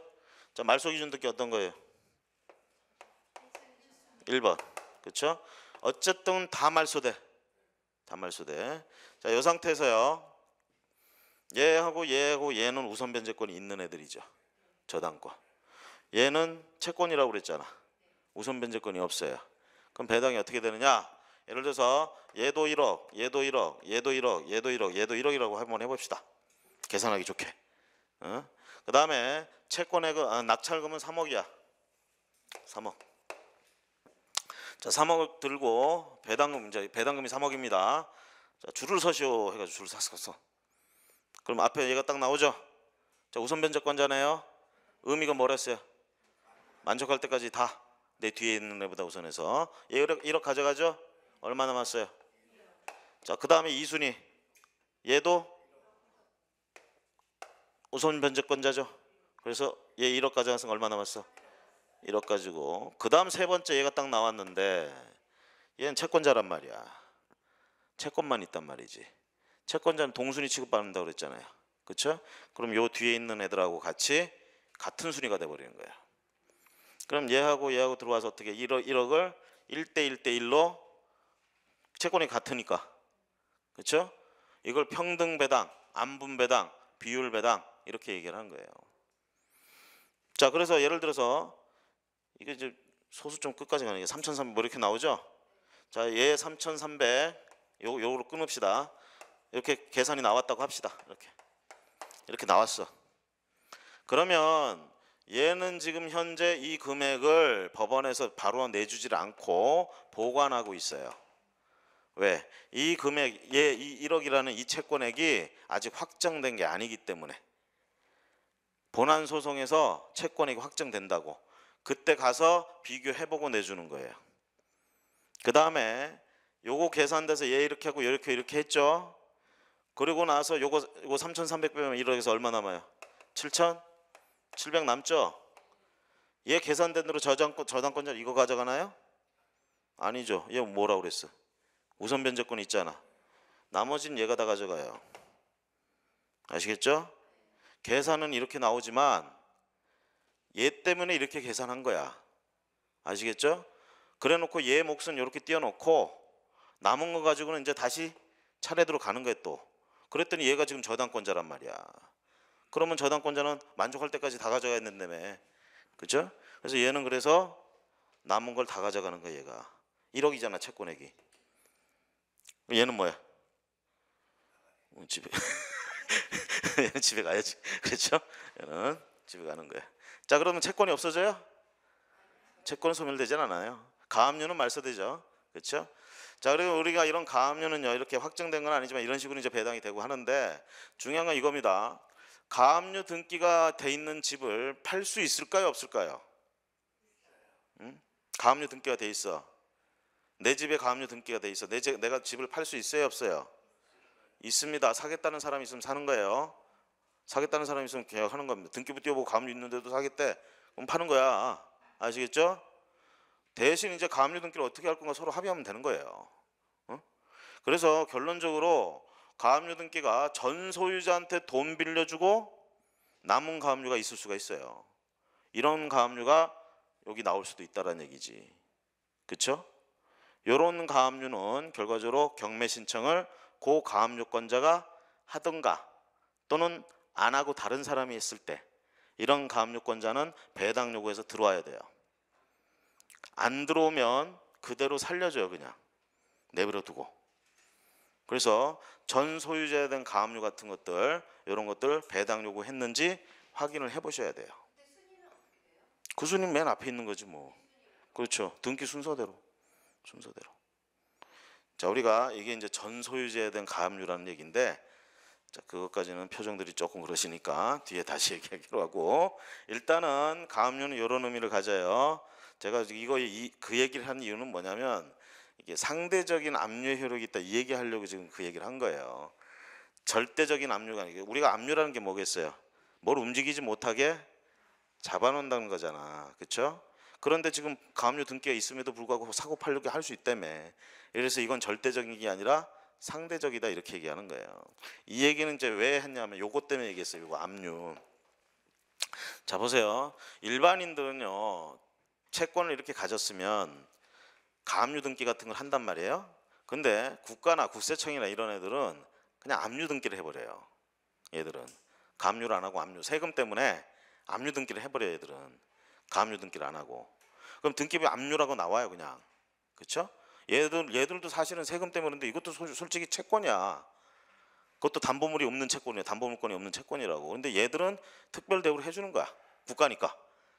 자, 말소 기준 듣기 어떤 거예요? 1번. 그렇죠? 어쨌든 다 말소돼. 단말수대 자, 이 상태에서요. 얘하고 예 얘하고 예 얘는 우선 변제권이 있는 애들이죠. 저당권. 얘는 채권이라고 그랬잖아. 우선 변제권이 없어요. 그럼 배당이 어떻게 되느냐? 예를 들어서 얘도 1억, 얘도 1억, 얘도 1억, 얘도 1억, 얘도 1억이라고 한번 해봅시다. 계산하기 좋게. 어? 그 다음에 채권액은 아, 낙찰금은 3억이야. 3억. 자, 3억 을 들고 배당 배당금이 3억입니다. 자, 줄을 서시오 해가지고 줄을 섰어. 그럼 앞에 얘가 딱 나오죠. 자, 우선 변적관자네요. 의미가 뭐랬어요? 만족할 때까지 다 내 뒤에 있는 애보다 우선해서 얘 1억, 1억 가져가죠. 얼마 남았어요? 자, 그 다음에 2순위 얘도 우선 변적권자죠. 그래서 얘 1억 가져가서 얼마 남았어? 1억 가지고 그 다음 세 번째 얘가 딱 나왔는데 얘는 채권자란 말이야. 채권만 있단 말이지. 채권자는 동순위 취급받는다고 그랬잖아요. 그렇죠? 그럼 요 뒤에 있는 애들하고 같이 같은 순위가 돼버리는 거야. 그럼 얘하고 얘하고 들어와서 어떻게 1억, 1억을 1대 1대 1로 채권이 같으니까. 그렇죠? 이걸 평등 배당, 안분 배당, 비율 배당 이렇게 얘기를 한 거예요. 자, 그래서 예를 들어서 이게 이제 소수 점 끝까지 가는 게 3,300뭐 이렇게 나오죠? 자, 얘3,300 요, 요로 끊읍시다. 이렇게 계산이 나왔다고 합시다. 이렇게. 이렇게 나왔어. 그러면 얘는 지금 현재 이 금액을 법원에서 바로 내주질 않고 보관하고 있어요. 왜? 이 금액, 얘 1억이라는 이 채권액이 아직 확정된 게 아니기 때문에 본안 소송에서 채권액이 확정된다고 그때 가서 비교해보고 내주는 거예요. 그 다음에 요거 계산돼서 얘 이렇게 하고 이렇게 이렇게 했죠. 그리고 나서 요거 요거 3,300배면 1억에서 얼마 남아요? 7,700 남죠. 얘 계산된 대로 저당권 저당권자 이거 가져가나요? 아니죠. 얘 뭐라 그랬어? 우선 변제권 있잖아. 나머지는 얘가 다 가져가요. 아시겠죠? 계산은 이렇게 나오지만 얘 때문에 이렇게 계산한 거야. 아시겠죠? 그래 놓고 얘 몫은 이렇게 띄워놓고 남은 거 가지고는 이제 다시 차례대로 가는 거예요 또. 그랬더니 얘가 지금 저당권자란 말이야. 그러면 저당권자는 만족할 때까지 다 가져가야 된다며. 그죠? 그래서 얘는 그래서 남은 걸 다 가져가는 거야 얘가. 1억이잖아 채권액이. 얘는 뭐야? 어, 집에 얘는 집에 가야지. 그렇죠? 얘는 집에 가는 거야. 자 그러면 채권이 없어져요? 채권 소멸되진 않아요. 가압류는 말소되죠. 그렇죠? 자, 그리고 우리가 이런 가압류는요, 이렇게 확정된 건 아니지만 이런 식으로 이제 배당이 되고 하는데 중요한 건 이겁니다. 가압류 등기가 돼 있는 집을 팔 수 있을까요, 없을까요? 응? 가압류 등기가 돼 있어. 내 집에 가압류 등기가 돼 있어. 내 집, 내가 집을 팔 수 있어요, 없어요? 있습니다. 사겠다는 사람이 있으면 사는 거예요. 사겠다는 사람이 있으면 계약하는 겁니다. 등기부 띄워보고 가압류 있는데도 사겠대. 그럼 파는 거야. 아시겠죠? 대신 이제 가압류 등기를 어떻게 할 건가 서로 합의하면 되는 거예요. 그래서 결론적으로 가압류 등기가 전 소유자한테 돈 빌려주고 남은 가압류가 있을 수가 있어요. 이런 가압류가 여기 나올 수도 있다라는 얘기지. 그렇죠? 이런 가압류는 결과적으로 경매 신청을 고 가압류권자가 하든가 또는 안 하고 다른 사람이 있을때 이런 가압류권자는 배당 요구에서 들어와야 돼요. 안 들어오면 그대로 살려줘요 그냥 내버려두고 그래서 전 소유자에 대한 가압류 같은 것들 이런 것들 배당 요구했는지 확인을 해보셔야 돼요. 그 순위 그 맨 앞에 있는 거지 뭐. 그렇죠. 등기 순서대로 순서대로. 자 우리가 이게 이제 전 소유자에 대한 가압류라는 얘기인데 자 그것까지는 표정들이 조금 그러시니까 뒤에 다시 얘기하기로 하고 일단은 가압류는 이런 의미를 가져요. 제가 이거 이, 그 얘기를 한 이유는 뭐냐면 이게 상대적인 압류 효력이 있다 이 얘기 하려고 지금 그 얘기를 한 거예요. 절대적인 압류가 아니고 우리가 압류라는 게 뭐겠어요? 뭘 움직이지 못하게 잡아놓는다는 거잖아. 그렇죠? 그런데 지금 가압류 등기가 있음에도 불구하고 사고 팔려고 할수 있다며. 그래서 이건 절대적인 게 아니라 상대적이다 이렇게 얘기하는 거예요. 이 얘기는 이제 왜 했냐면 요것 때문에 얘기했어요. 요거 압류. 자 보세요. 일반인들은요. 채권을 이렇게 가졌으면 가압류 등기 같은 걸 한단 말이에요. 근데 국가나 국세청이나 이런 애들은 그냥 압류 등기를 해버려요. 얘들은 가압류를 안 하고 압류 세금 때문에 압류 등기를 해버려요. 얘들은 가압류 등기를 안 하고 그럼 등기부 압류라고 나와요. 그냥 그렇죠? 얘들 얘들도 사실은 세금 때문인데 이것도 소, 솔직히 채권이야. 그것도 담보물이 없는 채권이야 담보물권이 없는 채권이라고. 근데 얘들은 특별 대우를 해주는 거야. 국가니까.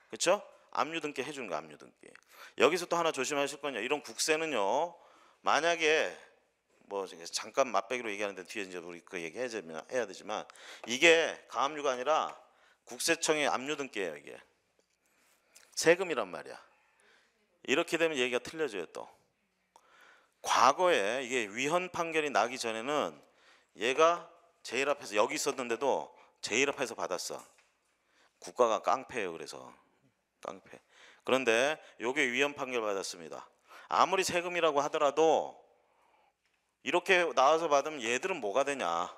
그렇죠? 압류 등기 해주거 압류 등기. 여기서 또 하나 조심하실 건요. 이런 국세는요. 만약에 뭐 잠깐 맛배기로 얘기하는데 뒤에 이제 우리 그 얘기해야 해야 되지만 이게 가압류가 아니라 국세청의 압류 등기예요 이게 세금이란 말이야. 이렇게 되면 얘기가 틀려져요 또. 과거에 이게 위헌 판결이 나기 전에는 얘가 제일 앞에서 여기 있었는데도 제일 앞에서 받았어. 국가가 깡패예요 그래서. 깡패. 그런데 요게 위헌 판결 받았습니다. 아무리 세금이라고 하더라도 이렇게 나와서 받으면 얘들은 뭐가 되냐?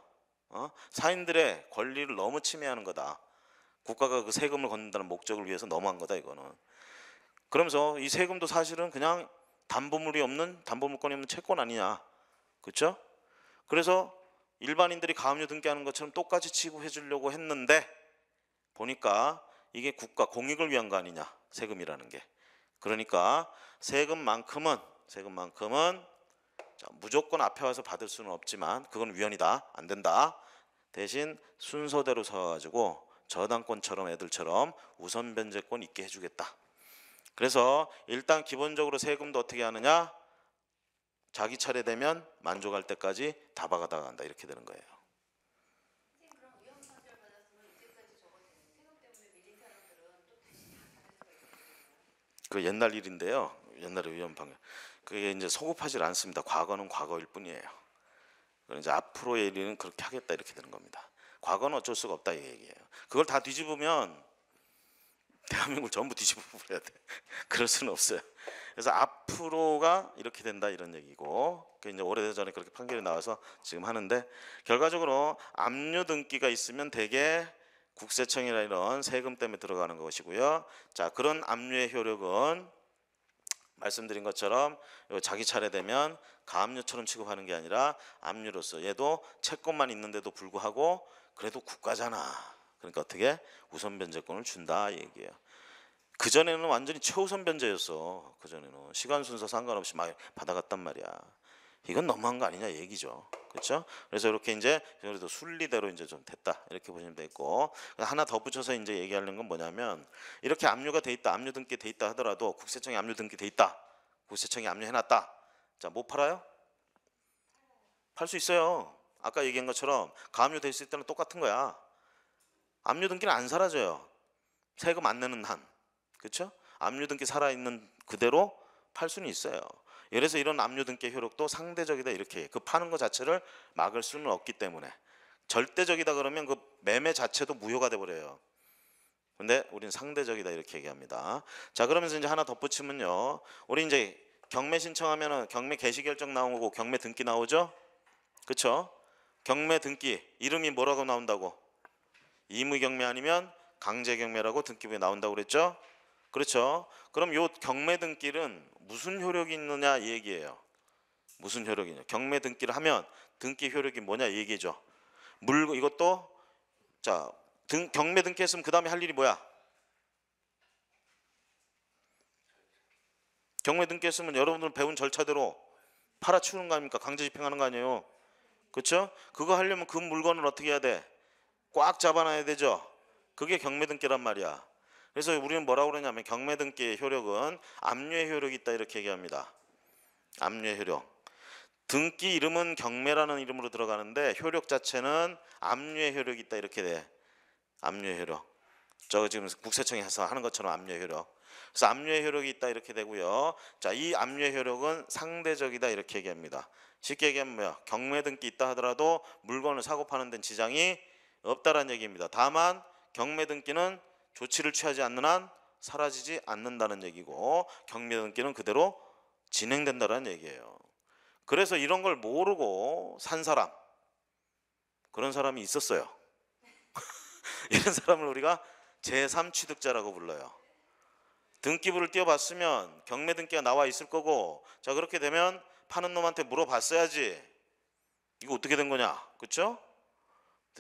어? 사인들의 권리를 너무 침해하는 거다. 국가가 그 세금을 걷는다는 목적을 위해서 너무한 거다 이거는. 그러면서 이 세금도 사실은 그냥 담보물이 없는 담보물권이 없는 채권 아니냐, 그렇죠? 그래서 일반인들이 가압류 등기하는 것처럼 똑같이 취급해주려고 했는데 보니까 이게 국가 공익을 위한 거 아니냐 세금이라는 게 그러니까 세금만큼은 세금만큼은 무조건 앞에 와서 받을 수는 없지만 그건 위헌이다 안 된다 대신 순서대로 서가지고 저당권처럼 애들처럼 우선 변제권 있게 해주겠다 그래서 일단 기본적으로 세금도 어떻게 하느냐 자기 차례 되면 만족할 때까지 다 박아다간다 이렇게 되는 거예요 그 옛날 일인데요. 옛날에 위험 방역. 그게 이제 소급하지 않습니다. 과거는 과거일 뿐이에요. 그 이제 앞으로의 일은 그렇게 하겠다 이렇게 되는 겁니다. 과거는 어쩔 수가 없다 이 얘기예요. 그걸 다 뒤집으면 대한민국을 전부 뒤집어 버려야 돼. 그럴 수는 없어요. 그래서 앞으로가 이렇게 된다 이런 얘기고 그 이제 오래전에 그렇게 판결이 나와서 지금 하는데 결과적으로 압류 등기가 있으면 대개 국세청이나 이런 세금 때문에 들어가는 것이고요. 자, 그런 압류의 효력은 말씀드린 것처럼 자기 차례 되면 가압류처럼 취급하는 게 아니라 압류로서 얘도 채권만 있는데도 불구하고 그래도 국가잖아. 그러니까 어떻게 우선 변제권을 준다 얘기예요. 그 전에는 완전히 최우선 변제였어. 그 전에는 시간 순서 상관없이 막 받아갔단 말이야. 이건 너무한 거 아니냐 얘기죠. 그렇죠? 그래서 이렇게 이제 그래도 순리대로 이제 좀 됐다 이렇게 보시면 되고 하나 덧붙여서 이제 얘기하는 건 뭐냐면 이렇게 압류가 돼 있다, 압류 등기 돼 있다 하더라도 국세청에 압류 등기 돼 있다, 국세청에 압류해놨다. 자, 못 뭐 팔아요? 팔 수 있어요. 아까 얘기한 것처럼 가압류돼 있을 때는 똑같은 거야. 압류 등기는 안 사라져요. 세금 안 내는 한, 그렇죠? 압류 등기 살아 있는 그대로 팔 수는 있어요. 그래서 이런 압류 등기 효력도 상대적이다 이렇게 그 파는 것 자체를 막을 수는 없기 때문에 절대적이다 그러면 그 매매 자체도 무효가 돼 버려요. 근데 우리는 상대적이다 이렇게 얘기합니다. 자 그러면서 이제 하나 덧붙이면요. 우리 이제 경매 신청하면은 경매 개시 결정 나온거고 경매 등기 나오죠? 그쵸? 경매 등기 이름이 뭐라고 나온다고? 이무 경매 아니면 강제 경매라고 등기부에 나온다고 그랬죠? 그렇죠. 그럼 요 경매 등길은 무슨 효력이 있느냐 이 얘기예요. 무슨 효력이냐. 경매 등길를 하면 등기 효력이 뭐냐 이 얘기죠. 물고 이것도 자, 등 경매 등기했으면 그다음에 할 일이 뭐야? 경매 등기했으면 여러분들 배운 절차대로 팔아치우는 거 아닙니까? 강제 집행하는 거 아니에요. 그렇죠? 그거 하려면 그 물건을 어떻게 해야 돼? 꽉 잡아놔야 되죠. 그게 경매 등기란 말이야. 그래서 우리는 뭐라고 그러냐면 경매등기의 효력은 압류의 효력이 있다 이렇게 얘기합니다. 압류의 효력. 등기 이름은 경매라는 이름으로 들어가는데 효력 자체는 압류의 효력이 있다 이렇게 돼. 압류의 효력. 저 지금 국세청에서 하는 것처럼 압류의 효력. 그래서 압류의 효력이 있다 이렇게 되고요. 자, 이 압류의 효력은 상대적이다 이렇게 얘기합니다. 쉽게 얘기하면 경매 등기 있다 하더라도 물건을 사고 파는 데는 지장이 없다라는 얘기입니다. 다만 경매 등기는 조치를 취하지 않는 한 사라지지 않는다는 얘기고 경매등기는 그대로 진행된다는 얘기예요. 그래서 이런 걸 모르고 산 사람 그런 사람이 있었어요. 이런 사람을 우리가 제3취득자라고 불러요. 등기부를 띄워봤으면 경매등기가 나와 있을 거고 자 그렇게 되면 파는 놈한테 물어봤어야지 이거 어떻게 된 거냐 그쵸?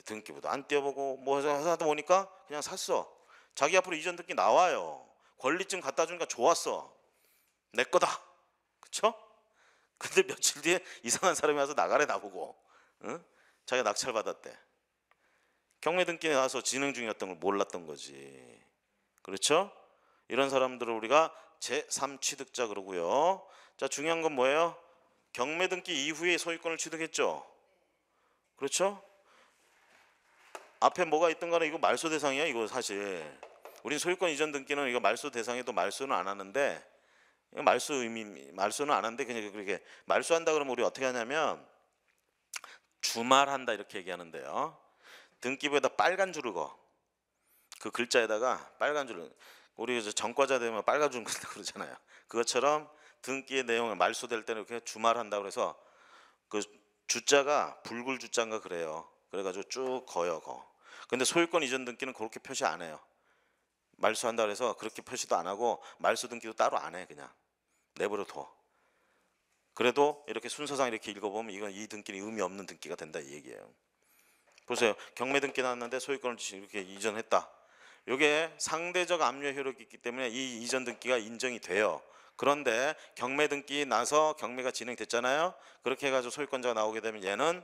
등기부도 안 띄워보고 뭐 하다 보니까 그냥 샀어 자기 앞으로 이전 듣기 나와요. 권리증 갖다 주니까 좋았어. 내 거다. 그쵸? 근데 며칠 뒤에 이상한 사람이 와서 나가래 나보고. 응? 자기가 낙찰받았대. 경매 등기에 나와서 진행 중이었던 걸 몰랐던 거지. 그렇죠? 이런 사람들을 우리가 제3취득자 그러고요. 자, 중요한 건 뭐예요? 경매 등기 이후에 소유권을 취득했죠. 그렇죠? 앞에 뭐가 있든 간에 이거 말소 대상이야 이거 사실 우린 소유권 이전 등기는 이거 말소 대상에도 말소는 안 하는데 말소 의미 말소는 안 하는데 그냥 그렇게 말소한다 그러면 우리 어떻게 하냐면 주말한다 이렇게 얘기하는데요 등기부에다 빨간 줄을 거그 글자에다가 빨간 줄을 우리 전과자 되면 빨간 줄 그린다 그러잖아요 그것처럼 등기의 내용을 말소될 때는 이렇게 주말한다 그래서 그 주자가 불굴 주자인가 그래요 그래가지고 쭉 거요 거. 근데 소유권 이전 등기는 그렇게 표시 안 해요. 말소한다 그래서 그렇게 표시도 안 하고 말소 등기도 따로 안 해 그냥 내버려 둬. 그래도 이렇게 순서상 이렇게 읽어보면 이건 이 등기는 의미 없는 등기가 된다 이 얘기예요. 보세요. 경매 등기 나왔는데 소유권을 이렇게 이전했다. 이게 상대적 압류 효력이 있기 때문에 이 이전 등기가 인정이 돼요. 그런데 경매 등기 나서 경매가 진행됐잖아요. 그렇게 해가지고 소유권자가 나오게 되면 얘는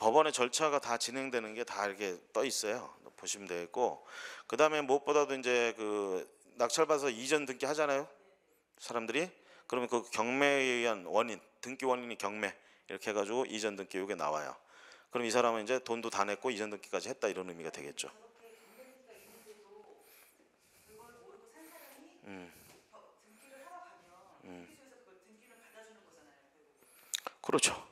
법원의 절차가 다 진행되는 게 다 이렇게 떠 있어요. 보시면 되겠고 그 다음에 무엇보다도 이제 그 낙찰받아서 이전 등기 하잖아요. 사람들이 그러면 그 경매에 의한 원인 등기 원인이 경매 이렇게 해가지고 이전 등기 요게 나와요. 그럼 이 사람은 이제 돈도 다 냈고 이전 등기까지 했다 이런 의미가 되겠죠. 음. 음. 그렇죠.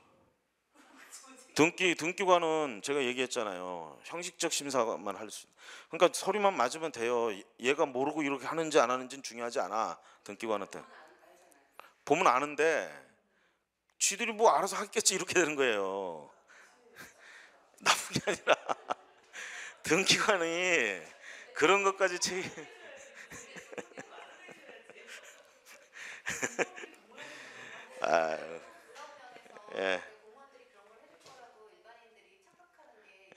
등기 등기관은 제가 얘기했잖아요. 형식적 심사만 할 수. 그러니까 서류만 맞으면 돼요. 얘가 모르고 이렇게 하는지 안 하는지는 중요하지 않아. 등기관한테. 보면 아는데 쥐들이 뭐 알아서 하겠지 이렇게 되는 거예요. 나쁜 게 아니라 등기관이 그런 것까지 책 아, 예.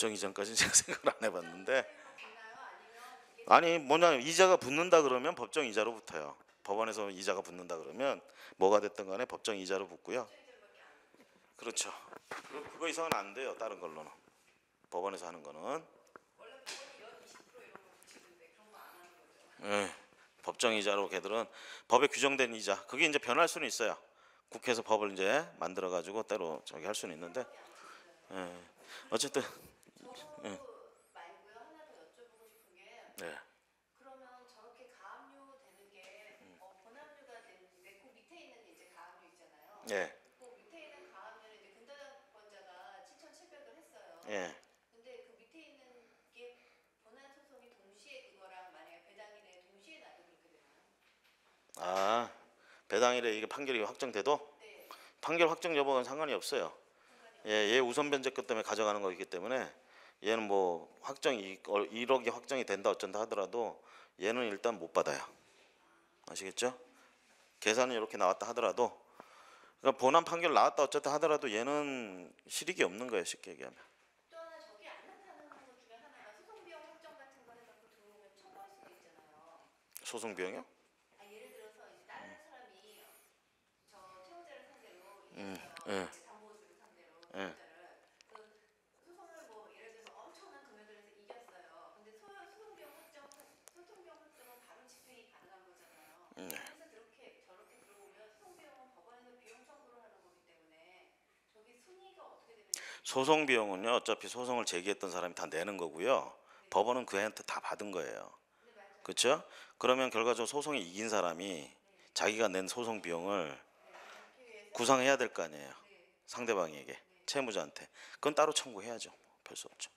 법정 이전까지는 제가 생각을 안 해봤는데 아니 뭐냐면 이자가 붙는다 그러면 법정 이자로 붙어요. 법원에서 이자가 붙는다 그러면 뭐가 됐든 간에 법정 이자로 붙고요. 그렇죠. 그거 이상은 안 돼요. 다른 걸로는. 법원에서 하는 거는. 네, 법정 이자로 걔들은 법에 규정된 이자. 그게 이제 변할 수는 있어요. 국회에서 법을 이제 만들어 가지고 따로 저기 할 수는 있는데. 네, 어쨌든 네. 말고요. 하나 더 여쭤보고 싶은 게 네. 그러면 저렇게 가압류 되는 게 어, 권압류가 되는데 그 밑에 있는 게 이제 가압류 있잖아요. 네. 예. 그 는 이제 근다권자가 7,700을 했어요. 네. 근데 그 밑에 있는 게 본안 소송이 동시에 그거랑 만약에 배당일에 동시에 나도 그렇게 되나아 배당일에 이게 판결이 확정돼도 네. 판결 확정 여부는 상관이 없어요. 상관이 예, 얘 우선 변제권 때문에 가져가는 거기 때문에 얘는 뭐 확정이 1억이 어, 확정이 된다 어쩐다 하더라도 얘는 일단 못 받아요. 아시겠죠? 계산은 이렇게 나왔다 하더라도 그러니까 본안 판결 나왔다 어쨌다 하더라도 얘는 실익이 없는 거예요 쉽게 얘기하면. 소송 비용이요? 아, 예를 들어서 이제 다른 음. 사람이 저 채무자를 상대로 음, 예. 예. 소송 비용은요 어차피 소송을 제기했던 사람이 다 내는 거고요. 법원은 그한테 다 받은 거예요. 그렇죠? 그러면 결과적으로 소송에 이긴 사람이 자기가 낸 소송 비용을 구상해야 될 거 아니에요. 상대방에게 채무자한테 그건 따로 청구해야죠. 별 수 없죠.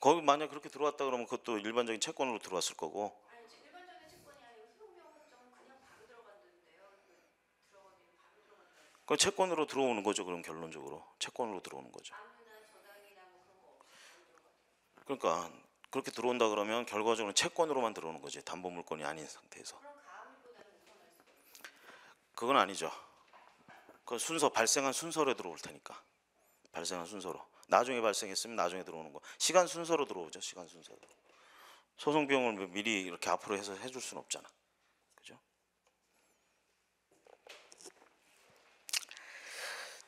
거기 만약 그렇게 들어왔다 그러면 그것도 일반적인 채권으로 들어왔을 거고 그건 채권으로 들어오는 거죠. 그럼 결론적으로 채권으로 들어오는 거죠. 그러니까 그렇게 들어온다 그러면 결과적으로 채권으로만 들어오는 거지 담보 물건이 아닌 상태에서. 그건 아니죠. 그 순서 발생한 순서로 들어올 테니까 발생한 순서로 나중에 발생했으면 나중에 들어오는 거 시간 순서로 들어오죠 시간 순서로 소송 비용을 뭐 미리 이렇게 앞으로 해서 해줄 수는 없잖아.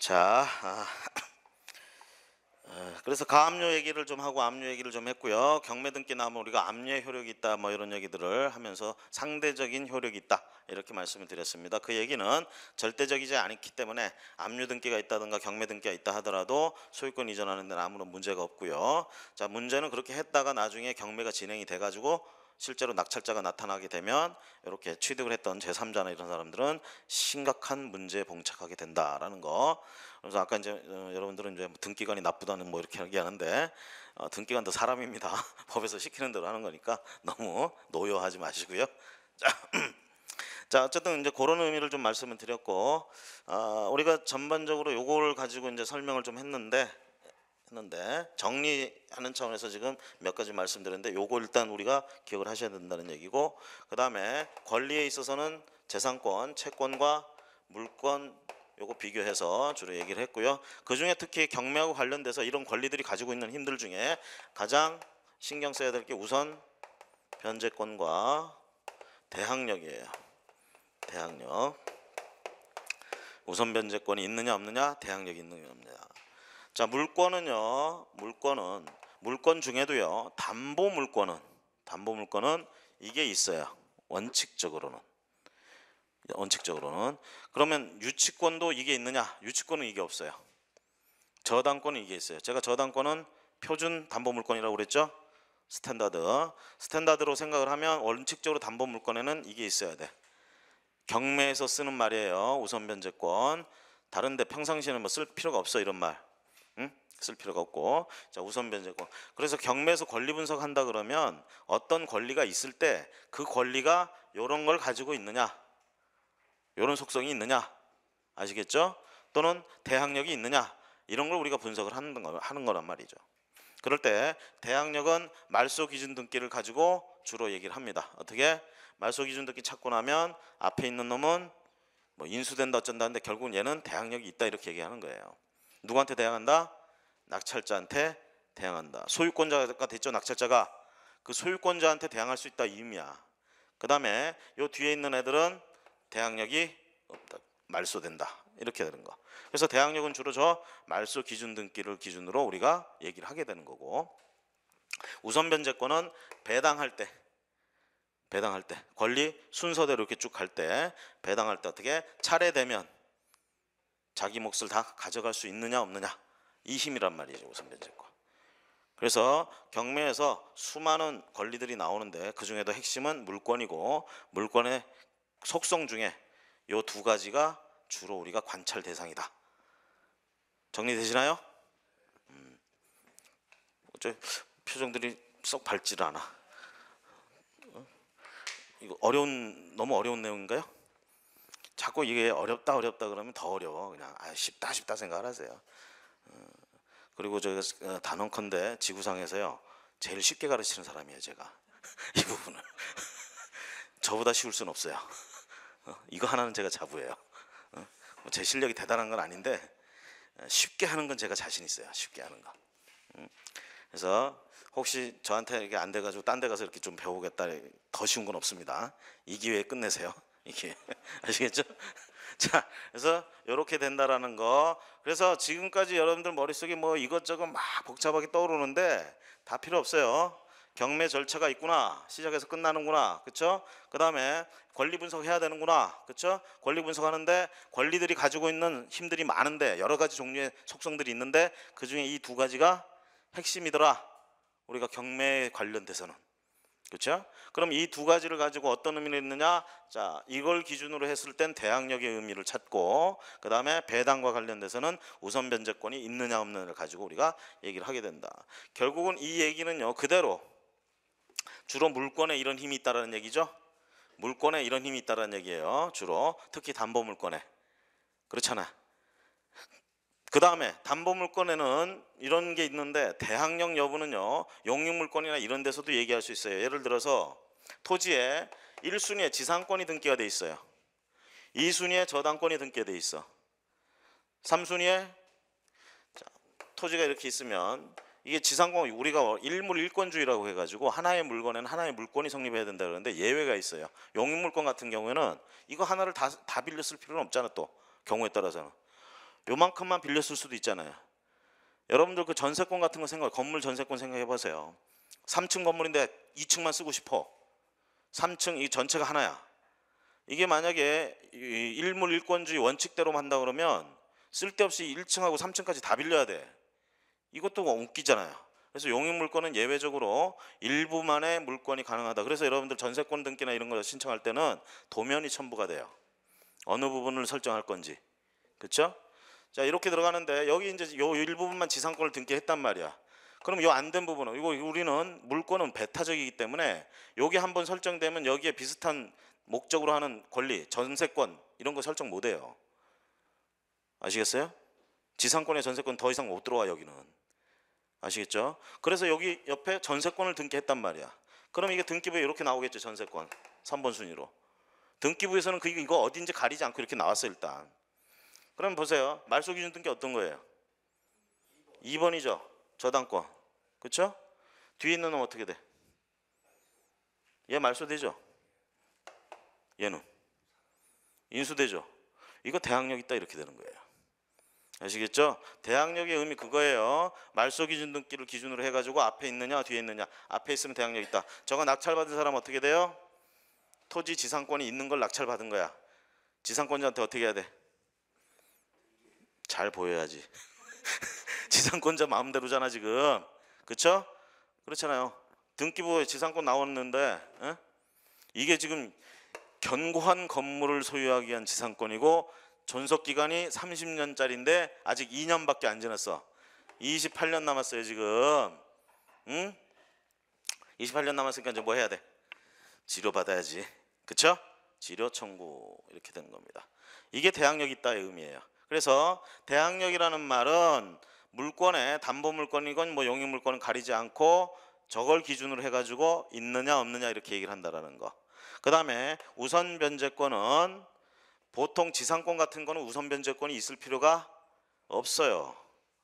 자, 아, 어, 그래서 가압류 얘기를 좀 하고 압류 얘기를 좀 했고요. 경매등기 나면 우리가 압류의 효력이 있다 뭐 이런 얘기들을 하면서 상대적인 효력이 있다 이렇게 말씀을 드렸습니다. 그 얘기는 절대적이지 않기 때문에 압류 등기가 있다든가 경매 등기가 있다 하더라도 소유권 이전하는 데는 아무런 문제가 없고요. 자 문제는 그렇게 했다가 나중에 경매가 진행이 돼가지고 실제로 낙찰자가 나타나게 되면 이렇게 취득을 했던 제3자나 이런 사람들은 심각한 문제에 봉착하게 된다라는 거. 그래서 아까 이제 어, 여러분들은 이제 뭐 등기관이 나쁘다는 뭐 이렇게 얘기하는데 어, 등기관도 사람입니다. 법에서 시키는 대로 하는 거니까 너무 노여하지 마시고요. 자. 자 어쨌든 이제 그런 의미를 좀 말씀을 드렸고 어, 우리가 전반적으로 요걸 가지고 이제 설명을 좀 했는데 하는데 정리하는 차원에서 지금 몇 가지 말씀드렸는데 요거 일단 우리가 기억을 하셔야 된다는 얘기고 그다음에 권리에 있어서는 재산권, 채권과 물권 요거 비교해서 주로 얘기를 했고요. 그중에 특히 경매하고 관련돼서 이런 권리들이 가지고 있는 힘들 중에 가장 신경 써야 될 게 우선 변제권과 대항력이에요. 대항력. 우선 변제권이 있느냐 없느냐, 대항력이 있느냐 없느냐. 자, 물권은요. 물권은 물권 중에도요. 담보 물권은 담보 물권은 이게 있어요. 원칙적으로는 원칙적으로는 그러면 유치권도 이게 있느냐? 유치권은 이게 없어요. 저당권은 이게 있어요. 제가 저당권은 표준 담보 물권이라고 그랬죠? 스탠다드. 스탠다드로 생각을 하면 원칙적으로 담보 물권에는 이게 있어야 돼. 경매에서 쓰는 말이에요. 우선 변제권. 다른데 평상시에는 뭐쓸 필요가 없어 이런 말. 쓸 필요가 없고 자 우선 변제권 그래서 경매에서 권리 분석한다 그러면 어떤 권리가 있을 때 그 권리가 이런 걸 가지고 있느냐 이런 속성이 있느냐 아시겠죠 또는 대항력이 있느냐 이런 걸 우리가 분석을 하는, 거, 하는 거란 말이죠 그럴 때 대항력은 말소 기준 등기를 가지고 주로 얘기를 합니다 어떻게 말소 기준 등기 찾고 나면 앞에 있는 놈은 뭐 인수된다 어쩐다 하는데 결국은 얘는 대항력이 있다 이렇게 얘기하는 거예요 누구한테 대항한다 낙찰자한테 대항한다. 소유권자가 됐죠. 낙찰자가 그 소유권자한테 대항할 수 있다 이 의미야. 그 다음에 요 뒤에 있는 애들은 대항력이 없다. 말소된다. 이렇게 되는 거. 그래서 대항력은 주로 저 말소 기준 등기를 기준으로 우리가 얘기를 하게 되는 거고 우선 변제권은 배당할 때 배당할 때 권리 순서대로 이렇게 쭉갈 때 배당할 때 어떻게 차례되면 자기 몫을 다 가져갈 수 있느냐 없느냐 이 힘이란 말이죠. 우선 변제권. 그래서 경매에서 수많은 권리들이 나오는데 그 중에도 핵심은 물권이고 물권의 속성 중에 요 두 가지가 주로 우리가 관찰 대상이다. 정리되시나요? 음. 표정들이 썩 밝질 않아. 어? 이거 어려운 너무 어려운 내용인가요? 자꾸 이게 어렵다 어렵다 그러면 더 어려워. 그냥 아 쉽다 쉽다 생각 하세요. 음. 그리고 저희가 어, 단언컨대 지구상에서요 제일 쉽게 가르치는 사람이에요 제가 이 부분을 저보다 쉬울 수는 없어요 어, 이거 하나는 제가 자부해요 어, 뭐 제 실력이 대단한 건 아닌데 쉽게 하는 건 제가 자신 있어요 쉽게 하는 거 음, 그래서 혹시 저한테 이게안 돼가지고 딴 데 가서 이렇게 좀 배우겠다 더 쉬운 건 없습니다 이 기회에 끝내세요 이게 아시겠죠? 자, 그래서 이렇게 된다라는 거. 그래서 지금까지 여러분들 머릿속에 뭐 이것저것 막 복잡하게 떠오르는데 다 필요 없어요. 경매 절차가 있구나. 시작해서 끝나는구나. 그쵸 그다음에 권리 분석해야 되는구나. 그쵸 권리 분석하는데 권리들이 가지고 있는 힘들이 많은데 여러 가지 종류의 속성들이 있는데 그중에 이 두 가지가 핵심이더라. 우리가 경매에 관련돼서는 그렇죠? 그럼 이 두 가지를 가지고 어떤 의미를 있느냐? 자, 이걸 기준으로 했을 땐 대항력의 의미를 찾고 그다음에 배당과 관련돼서는 우선 변제권이 있느냐 없느냐를 가지고 우리가 얘기를 하게 된다. 결국은 이 얘기는요. 그대로 주로 물권에 이런 힘이 있다라는 얘기죠. 물권에 이런 힘이 있다라는 얘기예요. 주로 특히 담보 물권에. 그렇잖아. 그 다음에 담보물권에는 이런 게 있는데 대항력 여부는요 용역물권이나 이런 데서도 얘기할 수 있어요 예를 들어서 토지에 1순위에 지상권이 등기가 돼 있어요 2순위에 저당권이 등기돼 가 있어 3순위에 토지가 이렇게 있으면 이게 지상권 우리가 일물일권주의라고 해가지고 하나의 물건에는 하나의 물권이 성립해야 된다 그러는데 예외가 있어요 용역물권 같은 경우에는 이거 하나를 다, 다 빌렸을 필요는 없잖아 또 경우에 따라서는 요만큼만 빌렸을 수도 있잖아요. 여러분들 그 전세권 같은 거 생각, 건물 전세권 생각해 보세요. 3층 건물인데 2층만 쓰고 싶어. 3층 이 전체가 하나야. 이게 만약에 일물 일권주의 원칙대로 한다 그러면 쓸데없이 1층하고 3층까지 다 빌려야 돼. 이것도 웃기잖아요. 그래서 용익물권은 예외적으로 일부만의 물권이 가능하다. 그래서 여러분들 전세권 등기나 이런 거 신청할 때는 도면이 첨부가 돼요. 어느 부분을 설정할 건지. 그렇죠? 자 이렇게 들어가는데 여기 이제 요 일부분만 지상권을 등기했단 말이야. 그럼 요 안 된 부분은 이거 우리는 물권은 배타적이기 때문에 여기 한번 설정되면 여기에 비슷한 목적으로 하는 권리, 전세권 이런 거 설정 못 해요. 아시겠어요? 지상권에 전세권 더 이상 못 들어와 여기는. 아시겠죠? 그래서 여기 옆에 전세권을 등기했단 말이야. 그럼 이게 등기부에 이렇게 나오겠죠, 전세권. 3번 순위로. 등기부에서는 그 이거 어딘지 가리지 않고 이렇게 나왔어, 일단. 그럼 보세요. 말소 기준 등기 어떤 거예요? 2번이죠. 저당권. 그렇죠? 뒤에 있는 놈 어떻게 돼? 얘 말소되죠? 얘는 인수되죠? 이거 대항력 있다 이렇게 되는 거예요. 아시겠죠? 대항력의 의미 그거예요. 말소 기준 등기를 기준으로 해가지고 앞에 있느냐 뒤에 있느냐 앞에 있으면 대항력 있다. 저거 낙찰받은 사람 어떻게 돼요? 토지 지상권이 있는 걸 낙찰받은 거야. 지상권자한테 어떻게 해야 돼? 잘 보여야지. 지상권자 마음대로잖아 지금. 그렇죠? 그렇잖아요. 등기부에 지상권 나왔는데 에? 이게 지금 견고한 건물을 소유하기 위한 지상권이고 존속 기간이 30년짜리인데 아직 2년밖에 안 지났어. 28년 남았어요 지금. 응? 28년 남았으니까 이제 뭐 해야 돼? 지료 받아야지. 그쵸? 지료 청구 이렇게 된 겁니다. 이게 대항력 있다의 의미예요. 그래서 대항력이라는 말은 물권에 담보 물권이건 뭐 용역 물권을 가리지 않고 저걸 기준으로 해가지고 있느냐 없느냐 이렇게 얘기를 한다라는 거. 그 다음에 우선 변제권은 보통 지상권 같은 거는 우선 변제권이 있을 필요가 없어요.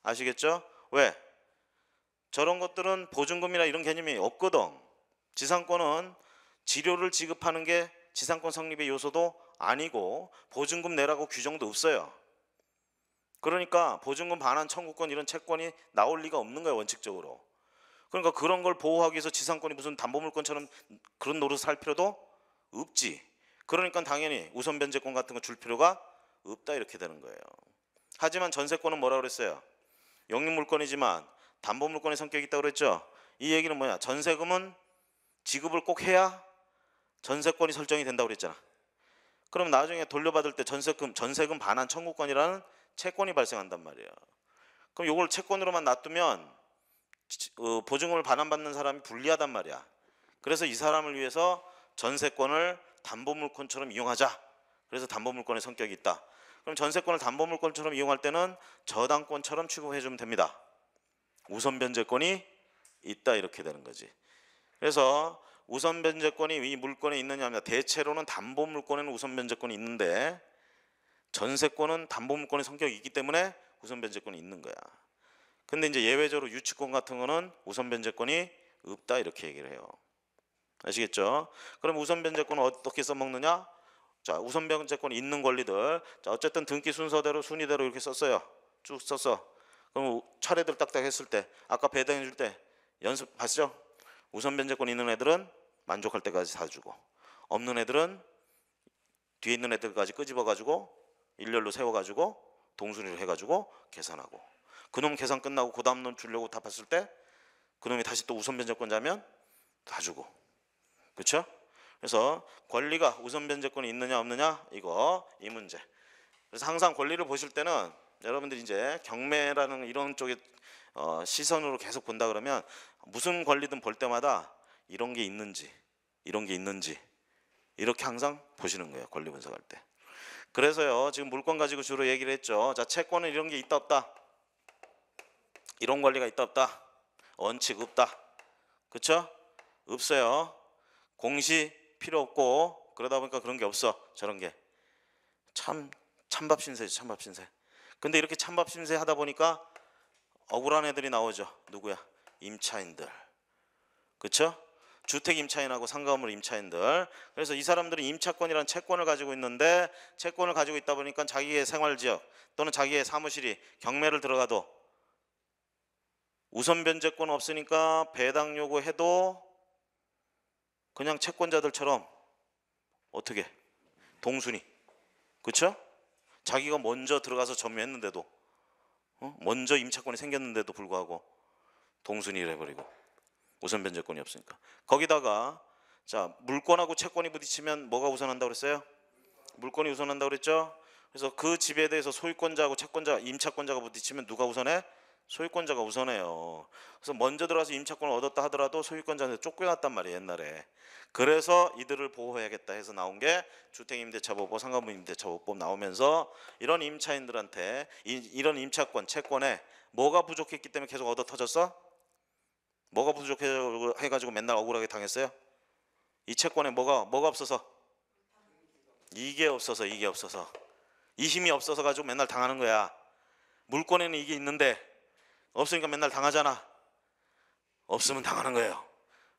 아시겠죠? 왜? 저런 것들은 보증금이나 이런 개념이 없거든. 지상권은 지료를 지급하는 게 지상권 성립의 요소도 아니고 보증금 내라고 규정도 없어요. 그러니까 보증금 반환 청구권 이런 채권이 나올 리가 없는 거예요 원칙적으로. 그러니까 그런 걸 보호하기 위해서 지상권이 무슨 담보물권처럼 그런 노릇을 할 필요도 없지. 그러니까 당연히 우선 변제권 같은 거 줄 필요가 없다 이렇게 되는 거예요. 하지만 전세권은 뭐라 고 그랬어요? 영유물권이지만 담보물권의 성격이 있다고 그랬죠. 이 얘기는 뭐냐? 전세금은 지급을 꼭 해야 전세권이 설정이 된다고 그랬잖아. 그럼 나중에 돌려받을 때 전세금 전세금 반환 청구권이라는 채권이 발생한단 말이에요. 그럼 이걸 채권으로만 놔두면 어, 보증금을 반환받는 사람이 불리하단 말이야. 그래서 이 사람을 위해서 전세권을 담보물권처럼 이용하자. 그래서 담보물권의 성격이 있다. 그럼 전세권을 담보물권처럼 이용할 때는 저당권처럼 취급해 주면 됩니다. 우선 변제권이 있다 이렇게 되는 거지. 그래서 우선 변제권이 이 물건에 있느냐 하면 대체로는 담보물권에는 우선 변제권이 있는데 전세권은 담보물권의 성격이 있기 때문에 우선 변제권이 있는 거야. 근데 이제 예외적으로 유치권 같은 거는 우선 변제권이 없다 이렇게 얘기를 해요. 아시겠죠? 그럼 우선 변제권은 어떻게 써먹느냐? 자, 우선 변제권 있는 권리들. 자, 어쨌든 등기 순서대로 순위대로 이렇게 썼어요. 쭉 썼어. 그럼 차례들 딱딱 했을 때 아까 배당해 줄 때 연습 봤죠? 우선 변제권 있는 애들은 만족할 때까지 사주고 없는 애들은 뒤에 있는 애들까지 끄집어 가지고 일렬로 세워가지고 동순위로 해가지고 계산하고 그놈 계산 끝나고 그 다음 놈 주려고 답했을 때 그놈이 다시 또 우선 변제권자면 다 주고 그렇죠? 그래서 권리가 우선 변제권이 있느냐 없느냐 이거 이 문제 그래서 항상 권리를 보실 때는 여러분들이 이제 경매라는 이런 쪽에 어, 시선으로 계속 본다 그러면 무슨 권리든 볼 때마다 이런 게 있는지 이런 게 있는지 이렇게 항상 보시는 거예요 권리 분석할 때 그래서요 지금 물건 가지고 주로 얘기를 했죠. 자 채권은 이런 게 있다 없다. 이런 권리가 있다 없다. 원칙 없다. 그쵸? 없어요. 공시 필요 없고 그러다 보니까 그런 게 없어. 저런 게. 참 찬밥 신세죠. 찬밥 신세. 근데 이렇게 찬밥 신세 하다 보니까 억울한 애들이 나오죠. 누구야? 임차인들. 그쵸? 주택 임차인하고 상가물 임차인들 그래서 이 사람들은 임차권이라는 채권을 가지고 있는데 채권을 가지고 있다 보니까 자기의 생활지역 또는 자기의 사무실이 경매를 들어가도 우선 변제권 없으니까 배당 요구해도 그냥 채권자들처럼 어떻게 동순이 그렇죠? 자기가 먼저 들어가서 점유했는데도 어? 먼저 임차권이 생겼는데도 불구하고 동순이 래버리고 우선 변제권이 없으니까. 거기다가 자 물권하고 채권이 부딪히면 뭐가 우선한다 그랬어요? 물권이 우선한다 그랬죠? 그래서 그 집에 대해서 소유권자하고 채권자, 임차권자가 부딪히면 누가 우선해? 소유권자가 우선해요. 그래서 먼저 들어와서 임차권을 얻었다 하더라도 소유권자한테 쫓겨났단 말이에요, 옛날에. 그래서 이들을 보호해야겠다 해서 나온 게 주택임대차보호, 상가부임대차보호법 나오면서 이런 임차인들한테 이, 이런 임차권, 채권에 뭐가 부족했기 때문에 계속 얻어 터졌어? 뭐가 부족해가지고 맨날 억울하게 당했어요? 이 채권에 뭐가 뭐가 없어서 이게 없어서 이게 없어서 이 힘이 없어서 가지고 맨날 당하는 거야. 물권에는 이게 있는데 없으니까 맨날 당하잖아. 없으면 당하는 거예요.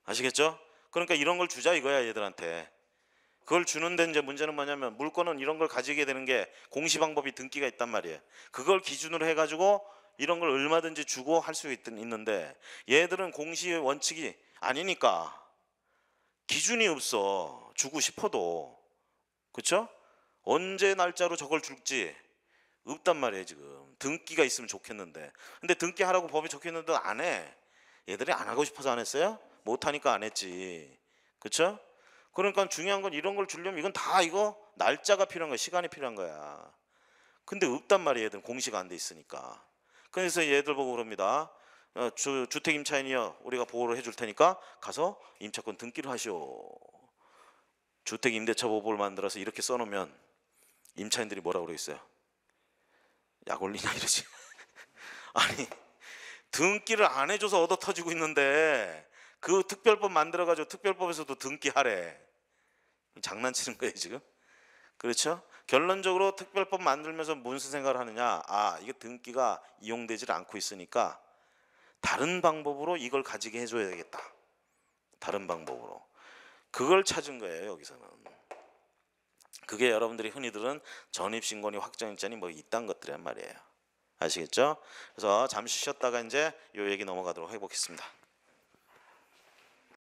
아시겠죠? 그러니까 이런 걸 주자 이거야 얘들한테. 그걸 주는데 이제 문제는 뭐냐면 물권은 이런 걸 가지게 되는 게 공시 방법이 등기가 있단 말이에요. 그걸 기준으로 해가지고 이런 걸 얼마든지 주고 할 수 있는데 얘들은 공시의 원칙이 아니니까 기준이 없어 주고 싶어도 그렇죠? 언제 날짜로 저걸 줄지 없단 말이에요 지금 등기가 있으면 좋겠는데 근데 등기하라고 법에 적혀있는데 도안해 얘들이 안 하고 싶어서 안 했어요? 못하니까 안 했지 그렇죠? 그러니까 중요한 건 이런 걸 주려면 이건 다 이거 날짜가 필요한 거야 시간이 필요한 거야 근데 없단 말이에요 얘들은 공시가 안 돼 있으니까 그래서 얘들 보고 그럽니다. 어, 주, 주택 임차인이요 우리가 보호를 해줄 테니까 가서 임차권 등기를 하시오. 주택 임대차 보호를 만들어서 이렇게 써놓으면 임차인들이 뭐라고 그러겠어요? 약 올리냐 이러지. 아니 등기를 안 해줘서 얻어 터지고 있는데 그 특별법 만들어가지고 특별법에서도 등기하래. 장난치는 거예요 지금. 그렇죠? 결론적으로 특별법 만들면서 무슨 생각을 하느냐? 아, 이게 등기가 이용되질 않고 있으니까 다른 방법으로 이걸 가지게 해줘야 되겠다. 다른 방법으로. 그걸 찾은 거예요, 여기서는. 그게 여러분들이 흔히들은 전입신고니 확정일자니 뭐 이딴 것들이란 말이에요. 아시겠죠? 그래서 잠시 쉬었다가 이제 요 얘기 넘어가도록 해보겠습니다.